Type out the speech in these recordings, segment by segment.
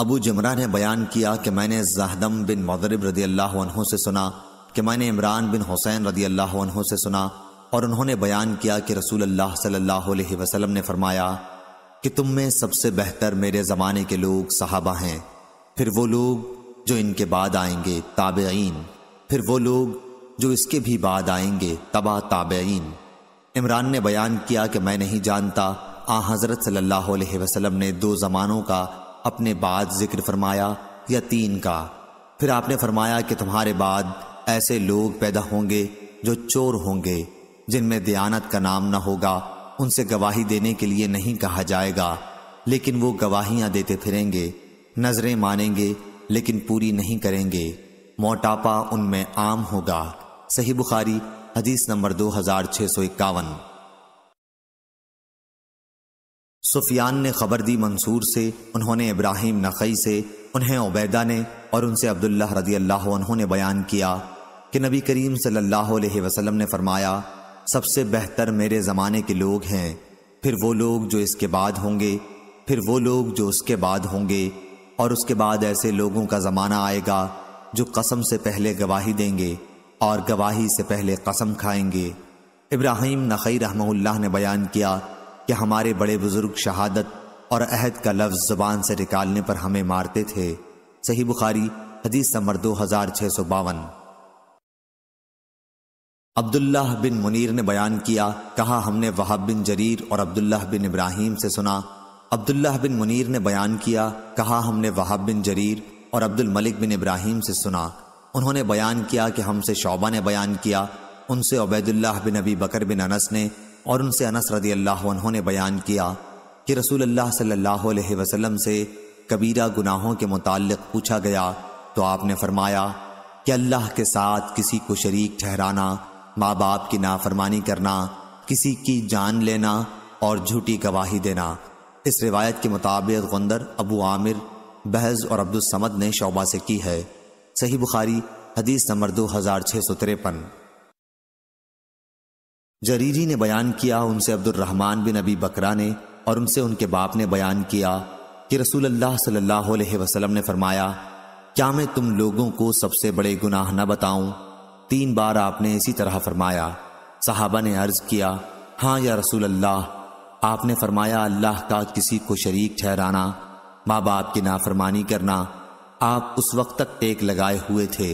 अबू जमरा ने बयान किया कि मैंने जहदम बिन मदरब रदी अल्लाह से सुना कि मैंने इमरान बिन हुसैन रदी अल्लाह से सुना और उन्होंने बयान किया कि रसूल अल्लाह सल्लल्लाहु अलैहि वसल्लम ने फरमाया कि तुम में सबसे बेहतर मेरे ज़माने के लोग सहाबा हैं फिर वो लोग जो इनके बाद आएंगे ताबेन फिर वो लोग जो इसके भी बाद आएंगे तबा ताबेन इमरान ने बयान किया कि मैं नहीं जानता आ हज़रत सल्ला वसलम ने दो ज़मानों का अपने बाद जिक्र फरमाया तीन का फिर आपने फरमाया कि तुम्हारे बाद ऐसे लोग पैदा होंगे जो चोर होंगे जिनमें दयानत का नाम न होगा उनसे गवाही देने के लिए नहीं कहा जाएगा लेकिन वो गवाहियां देते फिरेंगे नजरें मानेंगे लेकिन पूरी नहीं करेंगे मोटापा उनमें आम होगा सही बुखारी हदीस नंबर दो हजार छः सौ इक्यावन सुफियान ने खबर दी मंसूर से उन्होंने इब्राहिम नकई से उन्हें उबैदा ने और उनसे अब्दुल्ला रदी अल्लाह उन्होंने बयान किया कि नबी करीम सल्लल्लाहु अलैहि वसल्लम ने फरमाया सबसे बेहतर मेरे ज़माने के लोग हैं फिर वो लोग जो इसके बाद होंगे फिर वो लोग जो उसके बाद होंगे और उसके बाद ऐसे लोगों का ज़माना आएगा जो कसम से पहले गवाही देंगे और गवाही से पहले कसम खाएंगे इब्राहिम नकई रहमल्ला ने बयान किया कि हमारे बड़े बुजुर्ग शहादत और अहद का लफ्ज जबान से निकालने पर हमें मारते थे सही बुखारी हदीस नंबर दो हजार छह सौ बावन अब्दुल्लाह बिन मुनीर ने बयान किया कहा हमने वहाब बिन जरीर और अब्दुल्लाह बिन इब्राहिम से सुना अब्दुल्लाह बिन मुनीर ने बयान किया कहा हमने वहाब बिन जरीर और अब्दुल मलिक बिन इब्राहिम से सुना उन्होंने बयान किया कि हमसे शोबा ने बयान किया उनसे अबैदुल्लाह बिन अबी बकर बिन अनस ने और उनसे अनस रदी अल्लाह उन्होंने बयान किया कि रसूल अल्लाह सल्लल्लाहु अलैहि वसल्लम से कबीरा गुनाहों के मुतालिक पूछा गया तो आपने फरमाया कि अल्लाह के साथ किसी को शरीक ठहराना माँ बाप की नाफरमानी करना किसी की जान लेना और झूठी गवाही देना इस रिवायत के मुताबिक गंदर अबू आमिर बहज और अब्दुलसमद ने शोबा से की है सही बुखारी हदीस नंबर दो हज़ार छः सौ तिरपन जरीरी ने बयान किया उनसे अब्दुलरहमान बिन अबी बकरा ने और उनसे उनके बाप ने बयान किया कि रसूल अल्लाह सल्लल्लाहु अलैहि वसल्लम ने फरमाया क्या मैं तुम लोगों को सबसे बड़े गुनाह न बताऊं तीन बार आपने इसी तरह फरमाया साहबा ने अर्ज किया हाँ या रसूल अल्लाह आपने फरमाया अल्लाह का किसी को शरीक ठहराना माँ बाप की नाफरमानी करना आप उस वक्त तक टेक लगाए हुए थे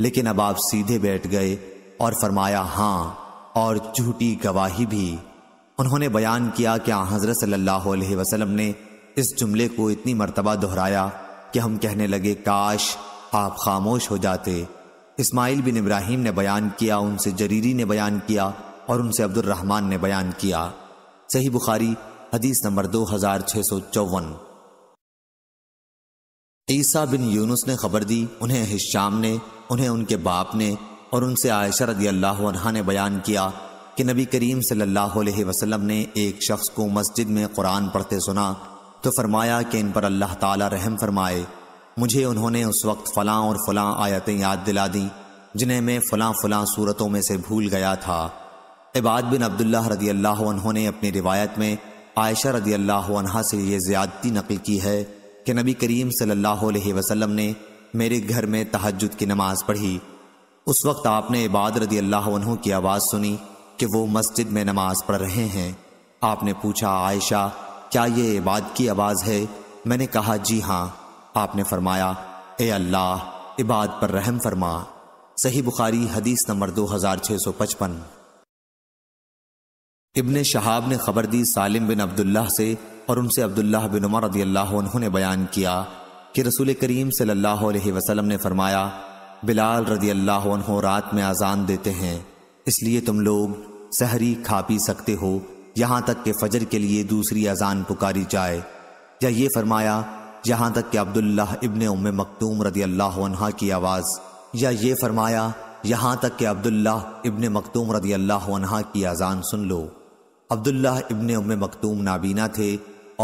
लेकिन अब आप सीधे बैठ गए और फरमाया हाँ और झूठी गवाही भी उन्होंने बयान किया कि हज़रत सल्लल्लाहु अलैहि वसल्लम ने इस जुमले को इतनी मरतबा दोहराया कि हम कहने लगे काश आप खामोश हो जाते इस्माइल बिन इब्राहिम ने बयान किया उनसे जरीरी ने बयान किया और उनसे अब्दुलरहमान ने बयान किया सही बुखारी हदीस नंबर दो हजार छः सौ चौवन ईसा बिन यूनुस ने खबर दी उन्हें हिशाम ने उन्हें उनके बाप ने और उनसे आयशा रदी अल्लाह ने बयान किया कि नबी करीम सल्लल्लाहु अलैहि वसल्लम ने एक शख्स को मस्जिद में कुरान पढ़ते सुना तो फरमाया कि इन पर अल्लाह ताला रहम फरमाए मुझे उन्होंने उस वक्त फलां और फ़लाँ आयतें याद दिला दी जिन्हें मैं फ़लाँ फ़लाँ सूरतों में से भूल गया था इबाद बिन अब्दुल्ला रदी अल्लाह ने अपनी रिवायत में आयशा रदी अल्लाह से ये ज़्यादती नकल की है कि नबी करीम सल्ला वसलम ने मेरे घर में तहजद की नमाज़ पढ़ी उस वक्त आपने इबाद रदी अल्लाह की आवाज़ सुनी कि वो मस्जिद में नमाज पढ़ रहे हैं आपने पूछा आयशा क्या ये इबाद की आवाज़ है मैंने कहा जी हाँ आपने फरमाया ए अल्लाह इबाद पर रहम फरमा सही बुखारी हदीस नंबर दो हजार छह सौ पचपन इबन शहाब ने खबर दी सालिम बिन अब्दुल्ला से और उनसे अब्दुल्ला बिन उमर रदी अल्लाह उन्होंने बयान किया कि रसूल करीम सल्लल्लाहु अलैहि वसल्लम ने फरमाया बिलाल रदी अल्लाह रात में अजान देते हैं इसलिए तुम लोग सहरी खा पी सकते हो यहाँ तक के फजर के लिए दूसरी अजान पुकारी जाए या ये फरमाया यहाँ तक कि अब्दुल्ला इबन उम मखदूम रदी अल्लाह की आवाज़ या ये फरमाया यहाँ तक कि अब्दुल्ला इबन मखदूम रदी अल्लाह की अजान सुन लो अब्दुल्ला इबन उम मखदूम नाबीना थे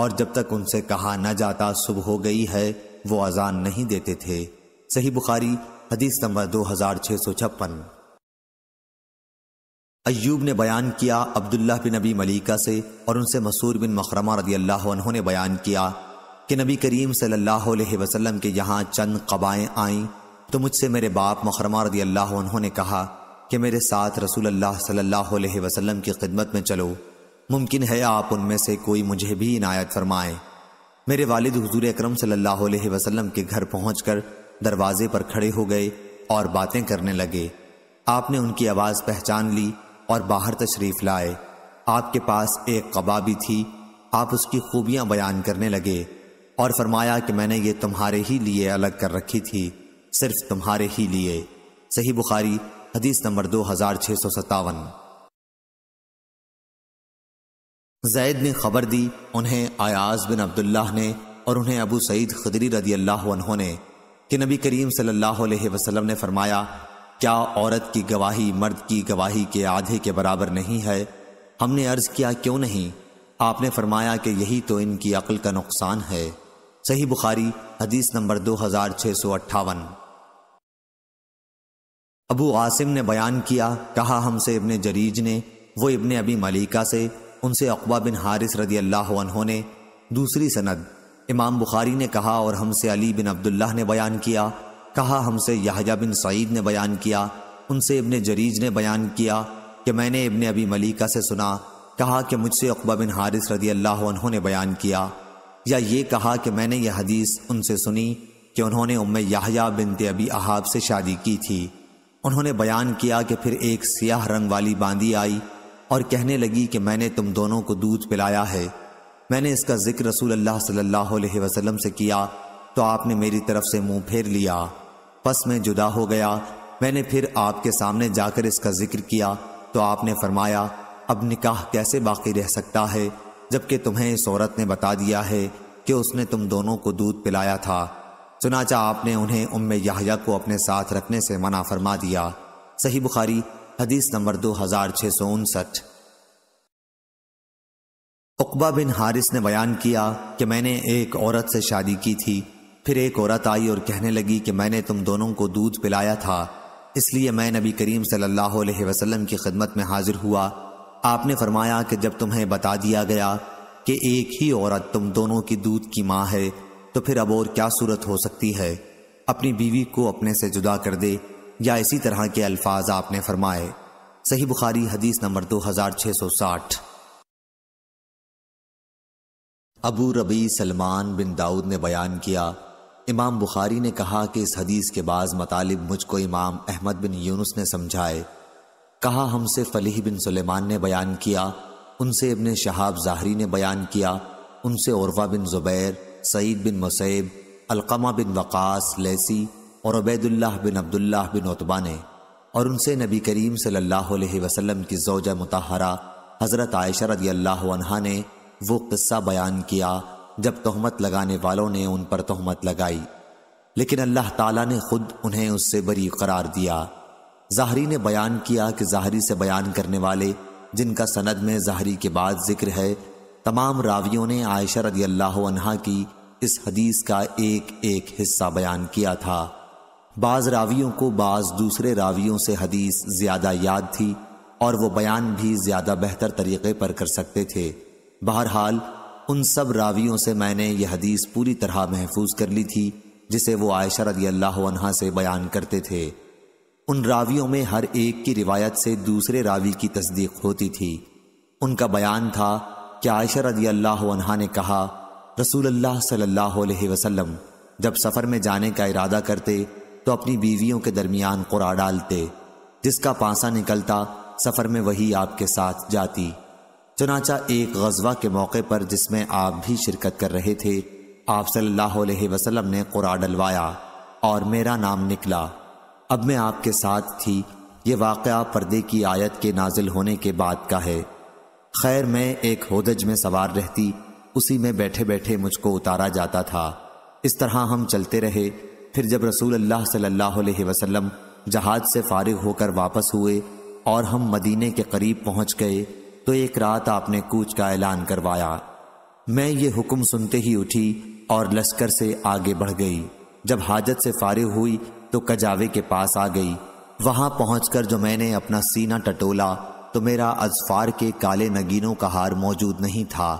और जब तक उनसे कहा न जाता सुबह हो गई है वो अजान नहीं देते थे सही बुखारी हदीस नंबर दो हजार छह सौ छप्पन अयूब ने बयान किया अब्दुल्ला बिन नबी मलिका से और उनसे मसूर बिन मखरमा रदी अल्लाह ने बयान किया कि नबी करीम सल्लल्लाहु अलैहि वसल्लम के यहाँ चंद कबाएँ आईं तो मुझसे मेरे बाप मखरमा रदी अल्लाह ने कहा कि मेरे साथ रसूल अल्लाह सल्लल्लाहु अलैहि वसल्लम की खिदमत में चलो मुमकिन है आप उनमें से कोई मुझे भी इनायत फरमाएं मेरे वालिद हजूर अक्रम सल्लल्लाहु अलैहि वसल्लम के घर पहुँच दरवाजे पर खड़े हो गए और बातें करने लगे आपने उनकी आवाज़ पहचान ली और बाहर तशरीफ लाए आपके पास एक कबाबी थी आप उसकी खूबियां बयान करने लगे और फरमाया कि मैंने ये तुम्हारे ही लिए अलग कर रखी थी सिर्फ तुम्हारे ही लिए सही बुखारी हदीस नंबर दो हजार छह सौ सत्तावन जैद ने खबर दी उन्हें आयाज बिन अब्दुल्लाह ने और उन्हें अबू सईद खदरी रदी अल्लाह ने कि नबी करीम सल्लल्लाहु अलैहि वसल्लम ने फरमाया क्या औरत की गवाही मर्द की गवाही के आधे के बराबर नहीं है हमने अर्ज किया क्यों नहीं आपने फरमाया कि यही तो इनकी अकल का नुकसान है सही बुखारी हदीस नंबर दो हजार छः सौ अट्ठावन अबू आसिम ने बयान किया कहा हमसे इबन जरीज ने वो इबन अबी मलिका से उनसे अकबा बिन हारिस रदी अल्लाह ने दूसरी सनद इमाम बुखारी ने कहा और हमसे अली बिन अब्दुल्ला ने बयान किया कहा हमसे यहाजा बिन सईद ने बयान किया उनसे इबन जरीज ने बयान किया कि मैंने इबन अबी मलिका से सुना कहा कि मुझसे अकबा बिन हारिस रदी अल्लाह उन्होंने बयान किया या ये कहा कि मैंने यह हदीस उनसे सुनी कि उन्होंने उम्म याहया बिन अबी अहाब से शादी की थी उन्होंने बयान किया कि फिर एक सियाह रंग वाली बांदी आई और कहने लगी कि मैंने तुम दोनों को दूध पिलाया है मैंने इसका जिक्र रसूल अल्लाह सल्लल्लाहु अलैहि वसल्लम से किया तो आपने मेरी तरफ से मुंह फेर लिया पस में जुदा हो गया मैंने फिर आपके सामने जाकर इसका जिक्र किया तो आपने फरमाया अब निकाह कैसे बाकी रह सकता है जबकि तुम्हें इस औरत ने बता दिया है कि उसने तुम दोनों को दूध पिलाया था चुनाचा आपने उन्हें उम याहिया को अपने साथ रखने से मना फरमा दिया सही बुखारी हदीस नंबर दो हज़ार छः सौ उनसठ उकबा बिन हारिस ने बयान किया कि मैंने एक औरत से शादी की थी फिर एक औरत आई और कहने लगी कि मैंने तुम दोनों को दूध पिलाया था इसलिए मैं नबी करीम सल्लल्लाहु अलैहि वसल्लम की खिदमत में हाजिर हुआ आपने फरमाया कि जब तुम्हें बता दिया गया कि एक ही औरत तुम दोनों की दूध की माँ है तो फिर अब और क्या सूरत हो सकती है अपनी बीवी को अपने से जुदा कर दे या इसी तरह के अल्फाज आपने फरमाए सही बुखारी हदीस नंबर दो हजार छः सौ साठ अबू रबी सलमान बिन दाऊद ने बयान किया इमाम बुखारी ने कहा कि इस हदीस के बाद मतालब मुझको इमाम अहमद बिन यूनुस ने समझाए कहा हमसे फलीह बिन सुलेमान ने बयान किया उनसे इबन शहाब जाहरी ने बयान किया उनसे औरवा बिन ज़ुबैर सईद बिन मुसैब अलकमा बिन वक़ास लेसी और उबैदुल्ला बिन अब्दुल्ला बिन उतबा ने और उनसे नबी करीम सल्ला वसलम की जोजा मतहरा हज़रत आयशा अल्लाह ने वो किस्सा बयान किया जब तहमत लगाने वालों ने उन पर तहमत लगाई लेकिन अल्लाह ताला ने खुद उन्हें उससे बरी करार दिया जाहरी ने बयान किया कि जाहरी से बयान करने वाले जिनका सनद में जाहरी के बाद जिक्र है तमाम रावियों ने आयशा रदी अल्लाह अनहा की इस हदीस का एक एक हिस्सा बयान किया था बाज़ रावियों को बाज़ दूसरे रावियों से हदीस ज़्यादा याद थी और वो बयान भी ज़्यादा बेहतर तरीके पर कर सकते थे बहरहाल उन सब रावियों से मैंने यह हदीस पूरी तरह महफूज कर ली थी जिसे वो आयशा रदी अल्लाह से बयान करते थे उन रावियों में हर एक की रिवायत से दूसरे रावी की तस्दीक होती थी उनका बयान था कि आयशा रदी अल्लाह ने कहा रसूल अल्लाह सल्लल्लाहु अलैहि वसल्लम जब सफ़र में जाने का इरादा करते तो अपनी बीवियों के दरमियान कुरा डालते जिसका पासा निकलता सफ़र में वही आपके साथ जाती चनाचा एक गजवा के मौके पर जिसमें आप भी शिरकत कर रहे थे आप सल्लल्लाहु अलैहि वसल्लम ने कुरा डलवाया और मेरा नाम निकला अब मैं आपके साथ थी ये वाक़ पर्दे की आयत के नाजिल होने के बाद का है खैर मैं एक होदज में सवार रहती उसी में बैठे बैठे मुझको उतारा जाता था इस तरह हम चलते रहे फिर जब रसूल अल्लाह सल्लल्लाहु अलैहि वसल्लम जहाज से फारिग होकर वापस हुए और हम मदीने के करीब पहुंच गए तो एक रात आपने कूच का ऐलान करवाया मैं ये हुक्म सुनते ही उठी और लश्कर से आगे बढ़ गई जब हाजत से फारिग हुई तो कजावे के पास आ गई वहां पहुंचकर जो मैंने अपना सीना टटोला तो मेरा अजफार के काले नगीनों का हार मौजूद नहीं था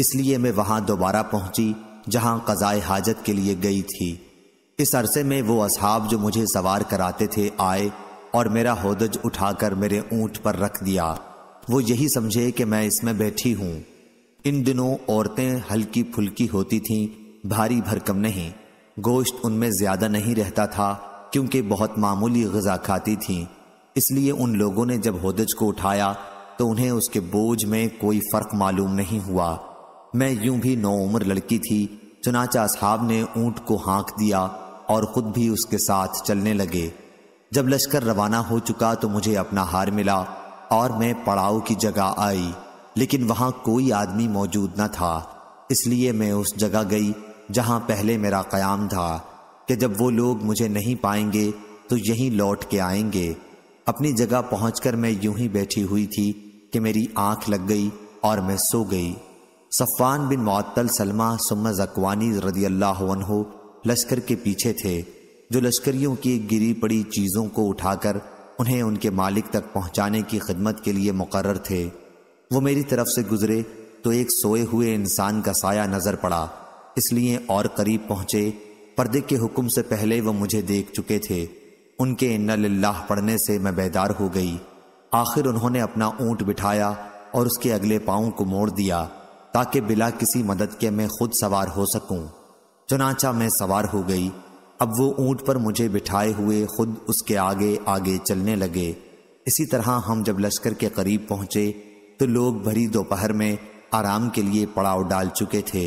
इसलिए मैं वहां दोबारा पहुंची जहां कजाए हाजत के लिए गई थी इस अरसे में वो असहाब जो मुझे सवार कराते थे आए और मेरा होदज उठाकर मेरे ऊंट पर रख दिया वो यही समझे कि मैं इसमें बैठी हूं इन दिनों औरतें हल्की फुल्की होती थीं भारी भरकम नहीं गोश्त उनमें ज्यादा नहीं रहता था क्योंकि बहुत मामूली गजा खाती थीं इसलिए उन लोगों ने जब होदज को उठाया तो उन्हें उसके बोझ में कोई फर्क मालूम नहीं हुआ मैं यूं भी नौ उम्र लड़की थी चुनाचा साहब ने ऊंट को हाँक दिया और खुद भी उसके साथ चलने लगे जब लश्कर रवाना हो चुका तो मुझे अपना हार मिला और मैं पड़ाव की जगह आई लेकिन वहाँ कोई आदमी मौजूद न था इसलिए मैं उस जगह गई जहाँ पहले मेरा क़याम था कि जब वो लोग मुझे नहीं पाएंगे तो यहीं लौट के आएंगे अपनी जगह पहुँच मैं यूं ही बैठी हुई थी कि मेरी आँख लग गई और मैं सो गई सफ़ान बिन मअतल सलमा सुम्मा जकवानी रदी अल्लाह लश्कर के पीछे थे जो लश्करियों की गिरी पड़ी चीज़ों को उठाकर उन्हें उनके मालिक तक पहुंचाने की खिदमत के लिए मुकर थे वो मेरी तरफ से गुजरे तो एक सोए हुए इंसान का साया नजर पड़ा इसलिए और करीब पहुंचे पर्दे के हुक्म से पहले वो मुझे देख चुके थे उनके इन लाह पढ़ने से मैं बेदार हो गई आखिर उन्होंने अपना ऊंट बिठाया और उसके अगले पाँव को मोड़ दिया ताकि बिला किसी मदद के मैं खुद सवार हो सकूं चुनाचा मैं सवार हो गई अब वो ऊंट पर मुझे बिठाए हुए खुद उसके आगे आगे चलने लगे इसी तरह हम जब लश्कर के करीब पहुंचे तो लोग भरी दोपहर में आराम के लिए पड़ाव डाल चुके थे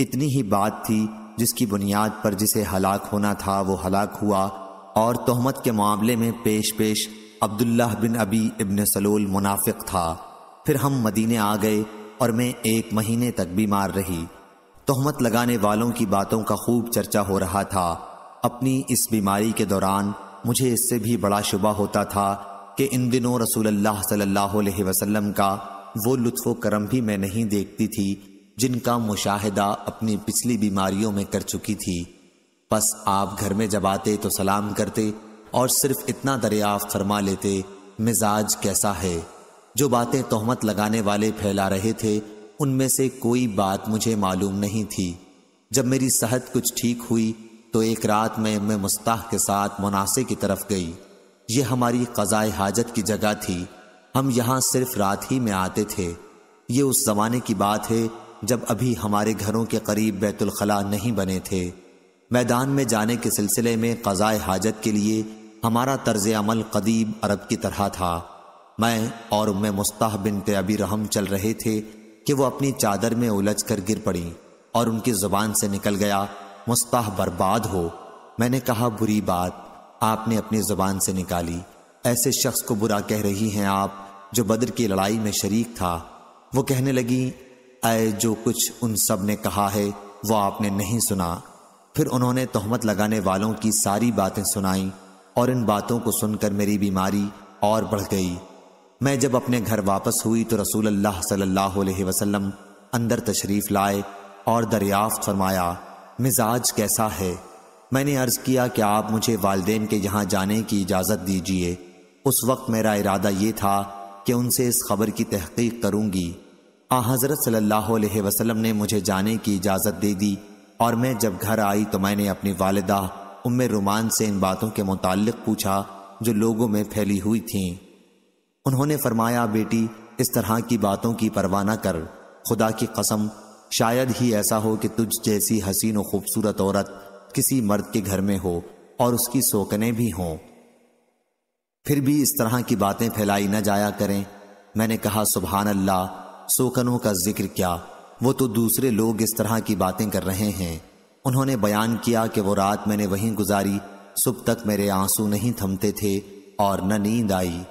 इतनी ही बात थी जिसकी बुनियाद पर जिसे हलाक होना था वो हलाक हुआ और तोहमत के मामले में पेश पेश अब्दुल्लाह बिन अबी इबन सलोल मुनाफिक था फिर हम मदीने आ गए और मैं एक महीने तक बीमार रही तोहमत लगाने वालों की बातों का खूब चर्चा हो रहा था अपनी इस बीमारी के दौरान मुझे इससे भी बड़ा शुबा होता था कि इन दिनों अल्लाह सल्लल्लाहु अलैहि वसल्लम का वो लुत्फ़ करम भी मैं नहीं देखती थी जिनका मुशाहिदा अपनी पिछली बीमारियों में कर चुकी थी बस आप घर में जब आते तो सलाम करते और सिर्फ इतना दरियाफ्त फरमा लेते मिजाज कैसा है जो बातें तोहमत लगाने वाले फैला रहे थे उनमें से कोई बात मुझे मालूम नहीं थी जब मेरी सेहत कुछ ठीक हुई तो एक रात में मैं मुस्ताह के साथ मुनासे की तरफ गई ये हमारी कज़ाए हाजत की जगह थी हम यहाँ सिर्फ रात ही में आते थे ये उस ज़माने की बात है जब अभी हमारे घरों के करीब बैतुलखला नहीं बने थे मैदान में जाने के सिलसिले में कज़ाए हाजत के लिए हमारा तर्ज अमल कदीब अरब की तरह था मैं और मैं मुस्ताह बिन अभी रहम चल रहे थे कि वो अपनी चादर में उलझ कर गिर पड़ी और उनकी ज़ुबान से निकल गया मुस्ताह बर्बाद हो मैंने कहा बुरी बात आपने अपनी ज़बान से निकाली ऐसे शख्स को बुरा कह रही हैं आप जो बद्र की लड़ाई में शरीक था वो कहने लगी आए जो कुछ उन सब ने कहा है वो आपने नहीं सुना फिर उन्होंने तहमत लगाने वालों की सारी बातें सुनाई और इन बातों को सुनकर मेरी बीमारी और बढ़ गई मैं जब अपने घर वापस हुई तो रसूल अल्लाह सल्लल्लाहु अलैहि वसल्लम अंदर तशरीफ़ लाए और दरियाफ्त फरमाया मिजाज कैसा है मैंने अर्ज़ किया कि आप मुझे वालदेन के यहाँ जाने की इजाज़त दीजिए उस वक्त मेरा इरादा ये था कि उनसे इस खबर की तहकीक करूँगी आ हज़रत सल्लल्लाहु अलैहि वसल्लम ने मुझे जाने की इजाज़त दे दी और मैं जब घर आई तो मैंने अपनी वालदा उम रुमान से इन बातों के मुतक पूछा जो लोगों में फैली हुई थी उन्होंने फरमाया बेटी इस तरह की बातों की परवाह न कर खुदा की कसम शायद ही ऐसा हो कि तुझ जैसी हसीन व खूबसूरत औरत किसी मर्द के घर में हो और उसकी सोकने भी हों फिर भी इस तरह की बातें फैलाई न जाया करें मैंने कहा सुबहान अल्लाह सोकनों का जिक्र क्या वो तो दूसरे लोग इस तरह की बातें कर रहे हैं उन्होंने बयान किया कि वो रात मैंने वहीं गुजारी सुबह तक मेरे आंसू नहीं थमते थे और न नींद आई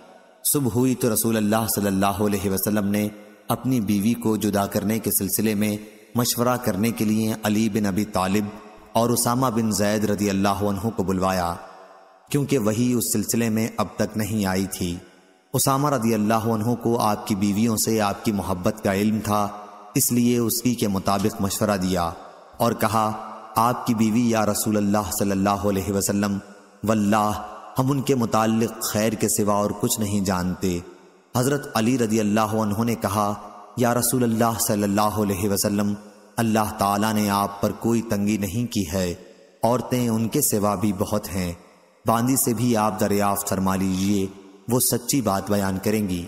सुबह हुई तो रसूल अल्लाह सल्लल्लाहु अलैहि वसल्लम ने अपनी बीवी को जुदा करने के सिलसिले में मशवरा करने के लिए अली बिन अबी तालिब और उसामा बिन जैद रदी अल्लाह को बुलवाया क्योंकि वही उस सिलसिले में अब तक नहीं आई थी उसामा रदी अल्लाह को आपकी बीवियों से आपकी मोहब्बत का इल्म था इसलिए उसकी के मुताबिक मशवरा दिया और कहा आपकी बीवी या रसूल अल्लाह सल्लल्लाहु अलैहि वसल्लम वल्लाह हम उनके मुतालिक खैर के सिवा और कुछ नहीं जानते हज़रत अली रदी अल्लाह ने कहा या रसूल अल्लाह सल्लल्लाहु अलैहि वसल्लम अल्लाह ताला ने आप पर कोई तंगी नहीं की है औरतें उनके सिवा भी बहुत हैं बांदी से भी आप दरियाफ्त फरमा लीजिए वो सच्ची बात बयान करेंगी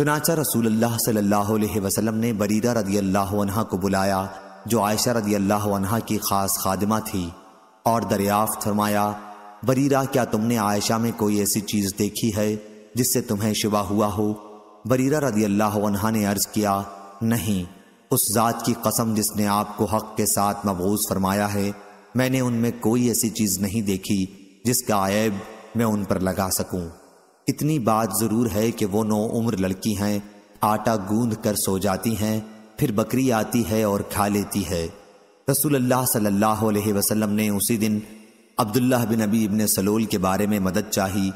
चुनाचा रसूल अल्लाह सल्लल्लाहु अलैहि वसल्लम ने बरीदा रदी अल्लाह को बुलाया जो आयशा रदी अल्लाह की ख़ास खादमा थी और दरियाफ्त फरमाया बरीरा क्या तुमने आयशा में कोई ऐसी चीज़ देखी है जिससे तुम्हें शिवा हुआ हो बरीरा रदी अल्लाह ने अर्ज किया नहीं उस ज़ात की कसम जिसने आपको हक के साथ मबूज फरमाया है मैंने उनमें कोई ऐसी चीज़ नहीं देखी जिसका ऐब मैं उन पर लगा सकूं। इतनी बात ज़रूर है कि वो नौ उम्र लड़की हैं आटा गूंद कर सो जाती हैं फिर बकरी आती है और खा लेती है रसूलुल्लाह सल्लाह वसलम ने उसी दिन अब्दुल्ला बिन अबी इबन सलोल के बारे में मदद चाही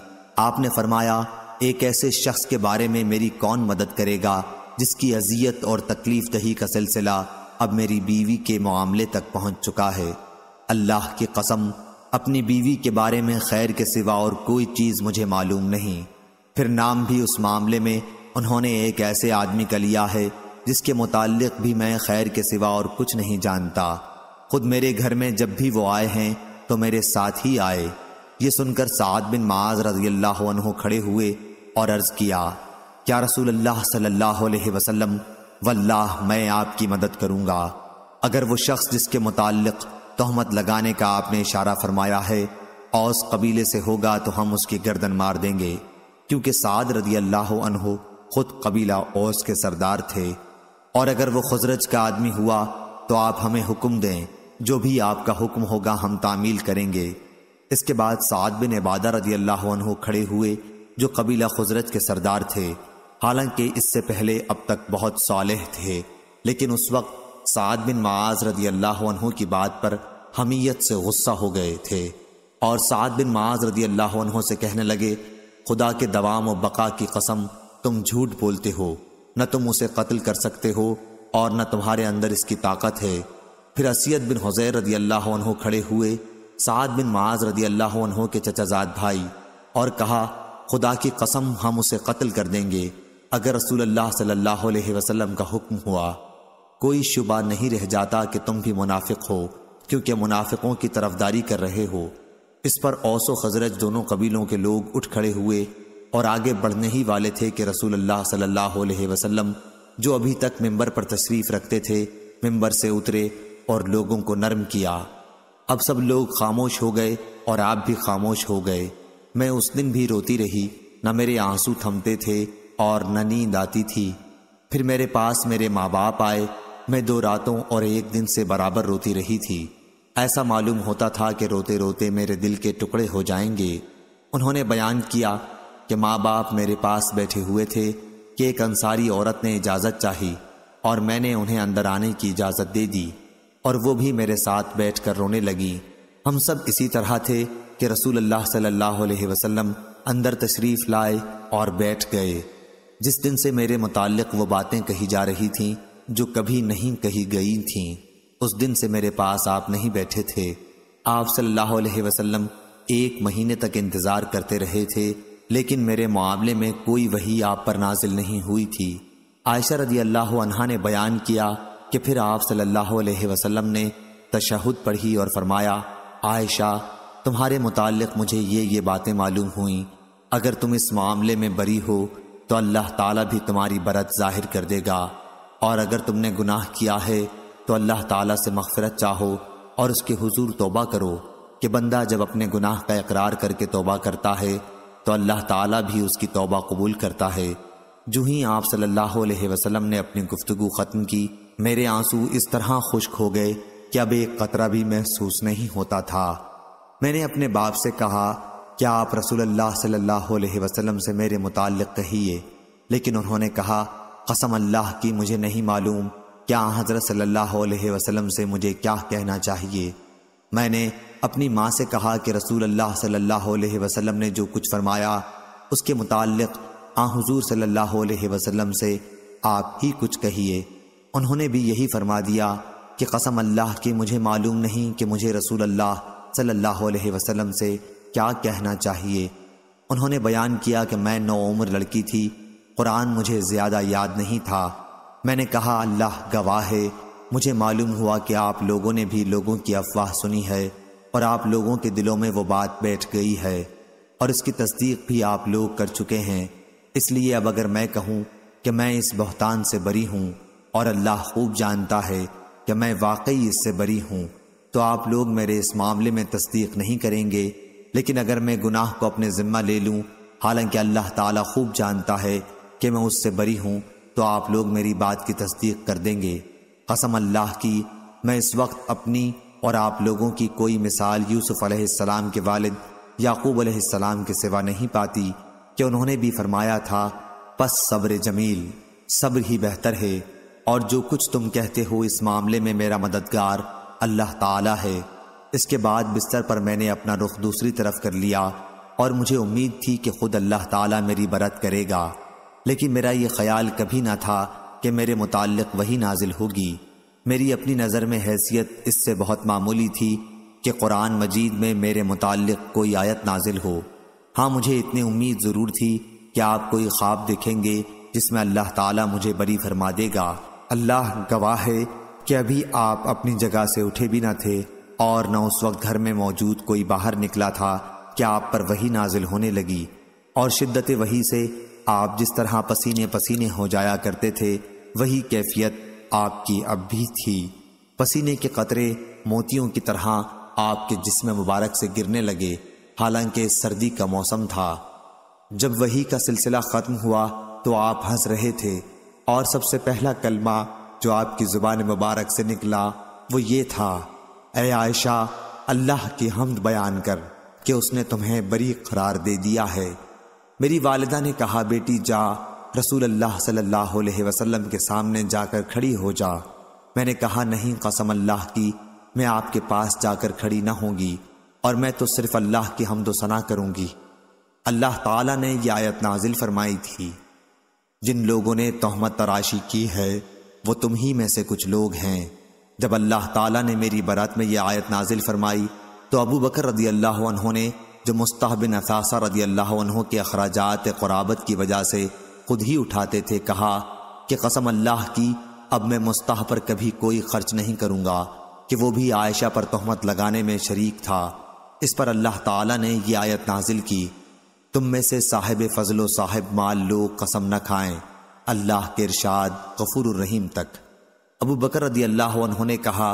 आपने फरमाया एक ऐसे शख्स के बारे में मेरी कौन मदद करेगा जिसकी अजियत और तकलीफ दही का सिलसिला अब मेरी बीवी के मामले तक पहुंच चुका है अल्लाह की कसम अपनी बीवी के बारे में खैर के सिवा और कोई चीज़ मुझे मालूम नहीं फिर नाम भी उस मामले में उन्होंने एक ऐसे आदमी का लिया है जिसके मुतालिक भी मैं खैर के सिवा और कुछ नहीं जानता खुद मेरे घर में जब भी वो आए हैं तो मेरे साथ ही आए ये सुनकर साद बिन माज रजी खड़े हुए और अर्ज किया क्या रसूल अल्लाह सल्लल्लाहु अलैहि वसल्लम वल्लाह मैं आपकी मदद करूंगा अगर वो शख्स जिसके मुतालिक तहमत लगाने का आपने इशारा फरमाया है औस कबीले से होगा तो हम उसकी गर्दन मार देंगे क्योंकि साद रदी अल्लाह अनहो खुद कबीला ओस के सरदार थे और अगर वो खुजरज का आदमी हुआ तो आप हमें हुक्म दें जो भी आपका हुक्म होगा हम तामील करेंगे इसके बाद साद बिन इबादा रदी अल्लाह अनहो खड़े हुए जो कबीला खुजरत के सरदार थे हालांकि इससे पहले अब तक बहुत सालेह थे लेकिन उस वक्त साद बिन माज रदी अल्लाह की बात पर हमीयत से गुस्सा हो गए थे और साद बिन माज रदी अल्लाह से कहने लगे खुदा के दवाम व बका की कसम तुम झूठ बोलते हो न तुम उसे कत्ल कर सकते हो और न तुम्हारे अंदर इसकी ताकत है फिर असीयत बिन हुजैर रदी अल्लाह खड़े हुए साद बिन माज रदी अल्लाह के चचाजाद भाई और कहा खुदा की कसम हम उसे कत्ल कर देंगे अगर रसूल सल्लल्लाहु अलैहि वसल्लम का हुक्म हुआ कोई शुबा नहीं रह जाता कि तुम भी मुनाफिक हो क्योंकि मुनाफिकों की तरफदारी कर रहे हो इस पर औसो खजरत दोनों कबीलों के लोग उठ खड़े हुए और आगे बढ़ने ही वाले थे कि रसूल अल्लाह सल्लल्लाहु अलैहि वसल्लम जो अभी तक मेंबर पर तशरीफ रखते थे मेंबर से उतरे और लोगों को नर्म किया अब सब लोग खामोश हो गए और आप भी खामोश हो गए मैं उस दिन भी रोती रही न मेरे आंसू थमते थे और न नींद आती थी फिर मेरे पास मेरे माँ बाप आए मैं दो रातों और एक दिन से बराबर रोती रही थी ऐसा मालूम होता था कि रोते रोते मेरे दिल के टुकड़े हो जाएंगे उन्होंने बयान किया कि माँ बाप मेरे पास बैठे हुए थे कि एक अंसारी औरत ने इजाज़त चाही और मैंने उन्हें अंदर आने की इजाज़त दे दी और वो भी मेरे साथ बैठ कर रोने लगी हम सब इसी तरह थे कि रसूल अल्लाह सल्लल्लाहु अलैहि वसल्लम अंदर तशरीफ़ लाए और बैठ गए जिस दिन से मेरे मुतालिक वो बातें कही जा रही थीं जो कभी नहीं कही गई थीं उस दिन से मेरे पास आप नहीं बैठे थे आप सल्लल्लाहु अलैहि वसल्लम एक महीने तक इंतज़ार करते रहे थे लेकिन मेरे मामले में कोई वही आप पर नाजिल नहीं हुई थी आयशा रदी अल्लाह अनहा ने बयान किया कि फिर आप सल्लल्लाहु अलैहि वसल्लम ने तशहद पढ़ी और फरमाया आयशा तुम्हारे मुतालिक मुझे ये ये बातें मालूम हुई अगर तुम इस मामले में बरी हो तो अल्लाह ताला भी तुम्हारी बरत जाहिर कर देगा और अगर तुमने गुनाह किया है तो अल्लाह ताला से मगफरत चाहो और उसके हुजूर तोबा करो कि बंदा जब अपने गुनाह का इकरार करके तोबा करता है तो अल्लाह ताला भी उसकी तोबा कबूल करता है जो ही आप सल्लल्लाहु अलैहि वसल्लम ने अपनी गुफ्तु ख़त्म की मेरे आंसू इस तरह खुश्क हो गए कि अब एक कतरा भी महसूस नहीं होता था मैंने अपने बाप से कहा क्या आप रसूलुल्लाह सल्लल्लाहु अलैहि वसल्लम से मेरे मुतालिक कहिए लेकिन उन्होंने कहा कसम अल्लाह की मुझे नहीं मालूम क्या हज़रत सल्लल्लाहु अलैहि वसल्लम से मुझे क्या कहना चाहिए मैंने अपनी माँ से कहा कि रसूल अल्लाह सल्लल्लाहु अलैहि वसल्लम ने जो कुछ फरमाया उसके मुतालिक आ हाँ हुजूर सल्लल्लाहु अलैहि वसल्लम से आप ही कुछ कहिए उन्होंने भी यही फरमा दिया कि कसम अल्लाह की मुझे मालूम नहीं कि मुझे रसूल अल्लाह सल्लल्लाहु अलैहि वसल्लम से क्या कहना चाहिए उन्होंने बयान किया कि मैं नौ उम्र लड़की थी कुरान मुझे ज़्यादा याद नहीं था मैंने कहा अल्लाह गवाह है मुझे मालूम हुआ कि आप लोगों ने भी लोगों की अफवाह सुनी है और आप लोगों के दिलों में वो बात बैठ गई है और इसकी तस्दीक भी आप लोग कर चुके हैं इसलिए अब अगर मैं कहूँ कि मैं इस बहतान से बरी हूँ और अल्लाह खूब जानता है कि मैं वाकई इससे बरी हूँ तो आप लोग मेरे इस मामले में तस्दीक नहीं करेंगे लेकिन अगर मैं गुनाह को अपने ज़िम्मा ले लूँ हालांकि अल्लाह ताला खूब जानता है कि मैं उससे बरी हूँ तो आप लोग मेरी बात की तस्दीक कर देंगे कसम अल्लाह की मैं इस वक्त अपनी और आप लोगों की कोई मिसाल यूसुफ़ अलैहिस्सलाम के वालिद याकूब अलैहिस्सलाम के सिवा नहीं पाती कि उन्होंने भी फरमाया था बस सब्र जमील सब्र ही बेहतर है और जो कुछ तुम कहते हो इस मामले में मेरा मददगार अल्लाह ताला है इसके बाद बिस्तर पर मैंने अपना रुख दूसरी तरफ कर लिया और मुझे उम्मीद थी कि खुद अल्लाह ताला मेरी बरत करेगा लेकिन मेरा ये ख्याल कभी ना था कि मेरे मुतालिक वही नाजिल होगी मेरी अपनी नज़र में हैसियत इससे बहुत मामूली थी कि कुरान मजीद में मेरे मुतालिक कोई आयत नाजिल हो हाँ मुझे इतनी उम्मीद ज़रूर थी कि आप कोई ख्वाब देखेंगे जिसमें अल्लाह ताला मुझे बरी फरमा देगा अल्लाह गवाह है कि अभी आप अपनी जगह से उठे भी ना थे और न उस वक्त घर में मौजूद कोई बाहर निकला था कि आप पर वही नाजिल होने लगी और शिद्दत वही से आप जिस तरह पसीने पसीने हो जाया करते थे वही कैफियत आपकी अब भी थी पसीने के कतरे मोतियों की तरह आपके जिसम मुबारक से गिरने लगे हालांकि सर्दी का मौसम था जब वही का सिलसिला ख़त्म हुआ तो आप हंस रहे थे और सबसे पहला कलमा जो आपकी जुबान मुबारक से निकला वो ये था अरे आयशा अल्लाह की हमद बयान कर कि उसने तुम्हें बरी करार दे दिया है मेरी वालदा ने कहा बेटी जा रसूल अल्लाह सल्लल्लाहु अलैहि वसल्लम के सामने जाकर खड़ी हो जा मैंने कहा नहीं कसम अल्लाह की मैं आपके पास जाकर खड़ी ना होंगी और मैं तो सिर्फ अल्लाह की हमदोसना करूंगी अल्लाह ताला ने यह आयत नाजिल फरमाई थी जिन लोगों ने तोहमत तराशी की है वो तुम ही में से कुछ लोग हैं जब अल्लाह ताला ने मेरी बरात में यह आयत नाजिल फरमाई तो अबू बकर रदी अल्लाह ने जो मुस्ताबिन असासा रदी अल्लाह के अखराज क़राबत की वजह से खुद ही उठाते थे कहा कि कसम अल्लाह की अब मैं मुस्ताह पर कभी कोई खर्च नहीं करूँगा कि वो भी आयशा पर तहमत लगाने में शरीक था इस पर अल्लाह ताला ने यह आयत नाजिल की तुम में से साहिब फजलो साहिब माल लोग कसम न खाएं अल्लाह के इरशाद गफूर रहीम तक अबू बकर रदी अल्लाह उन्होंने कहा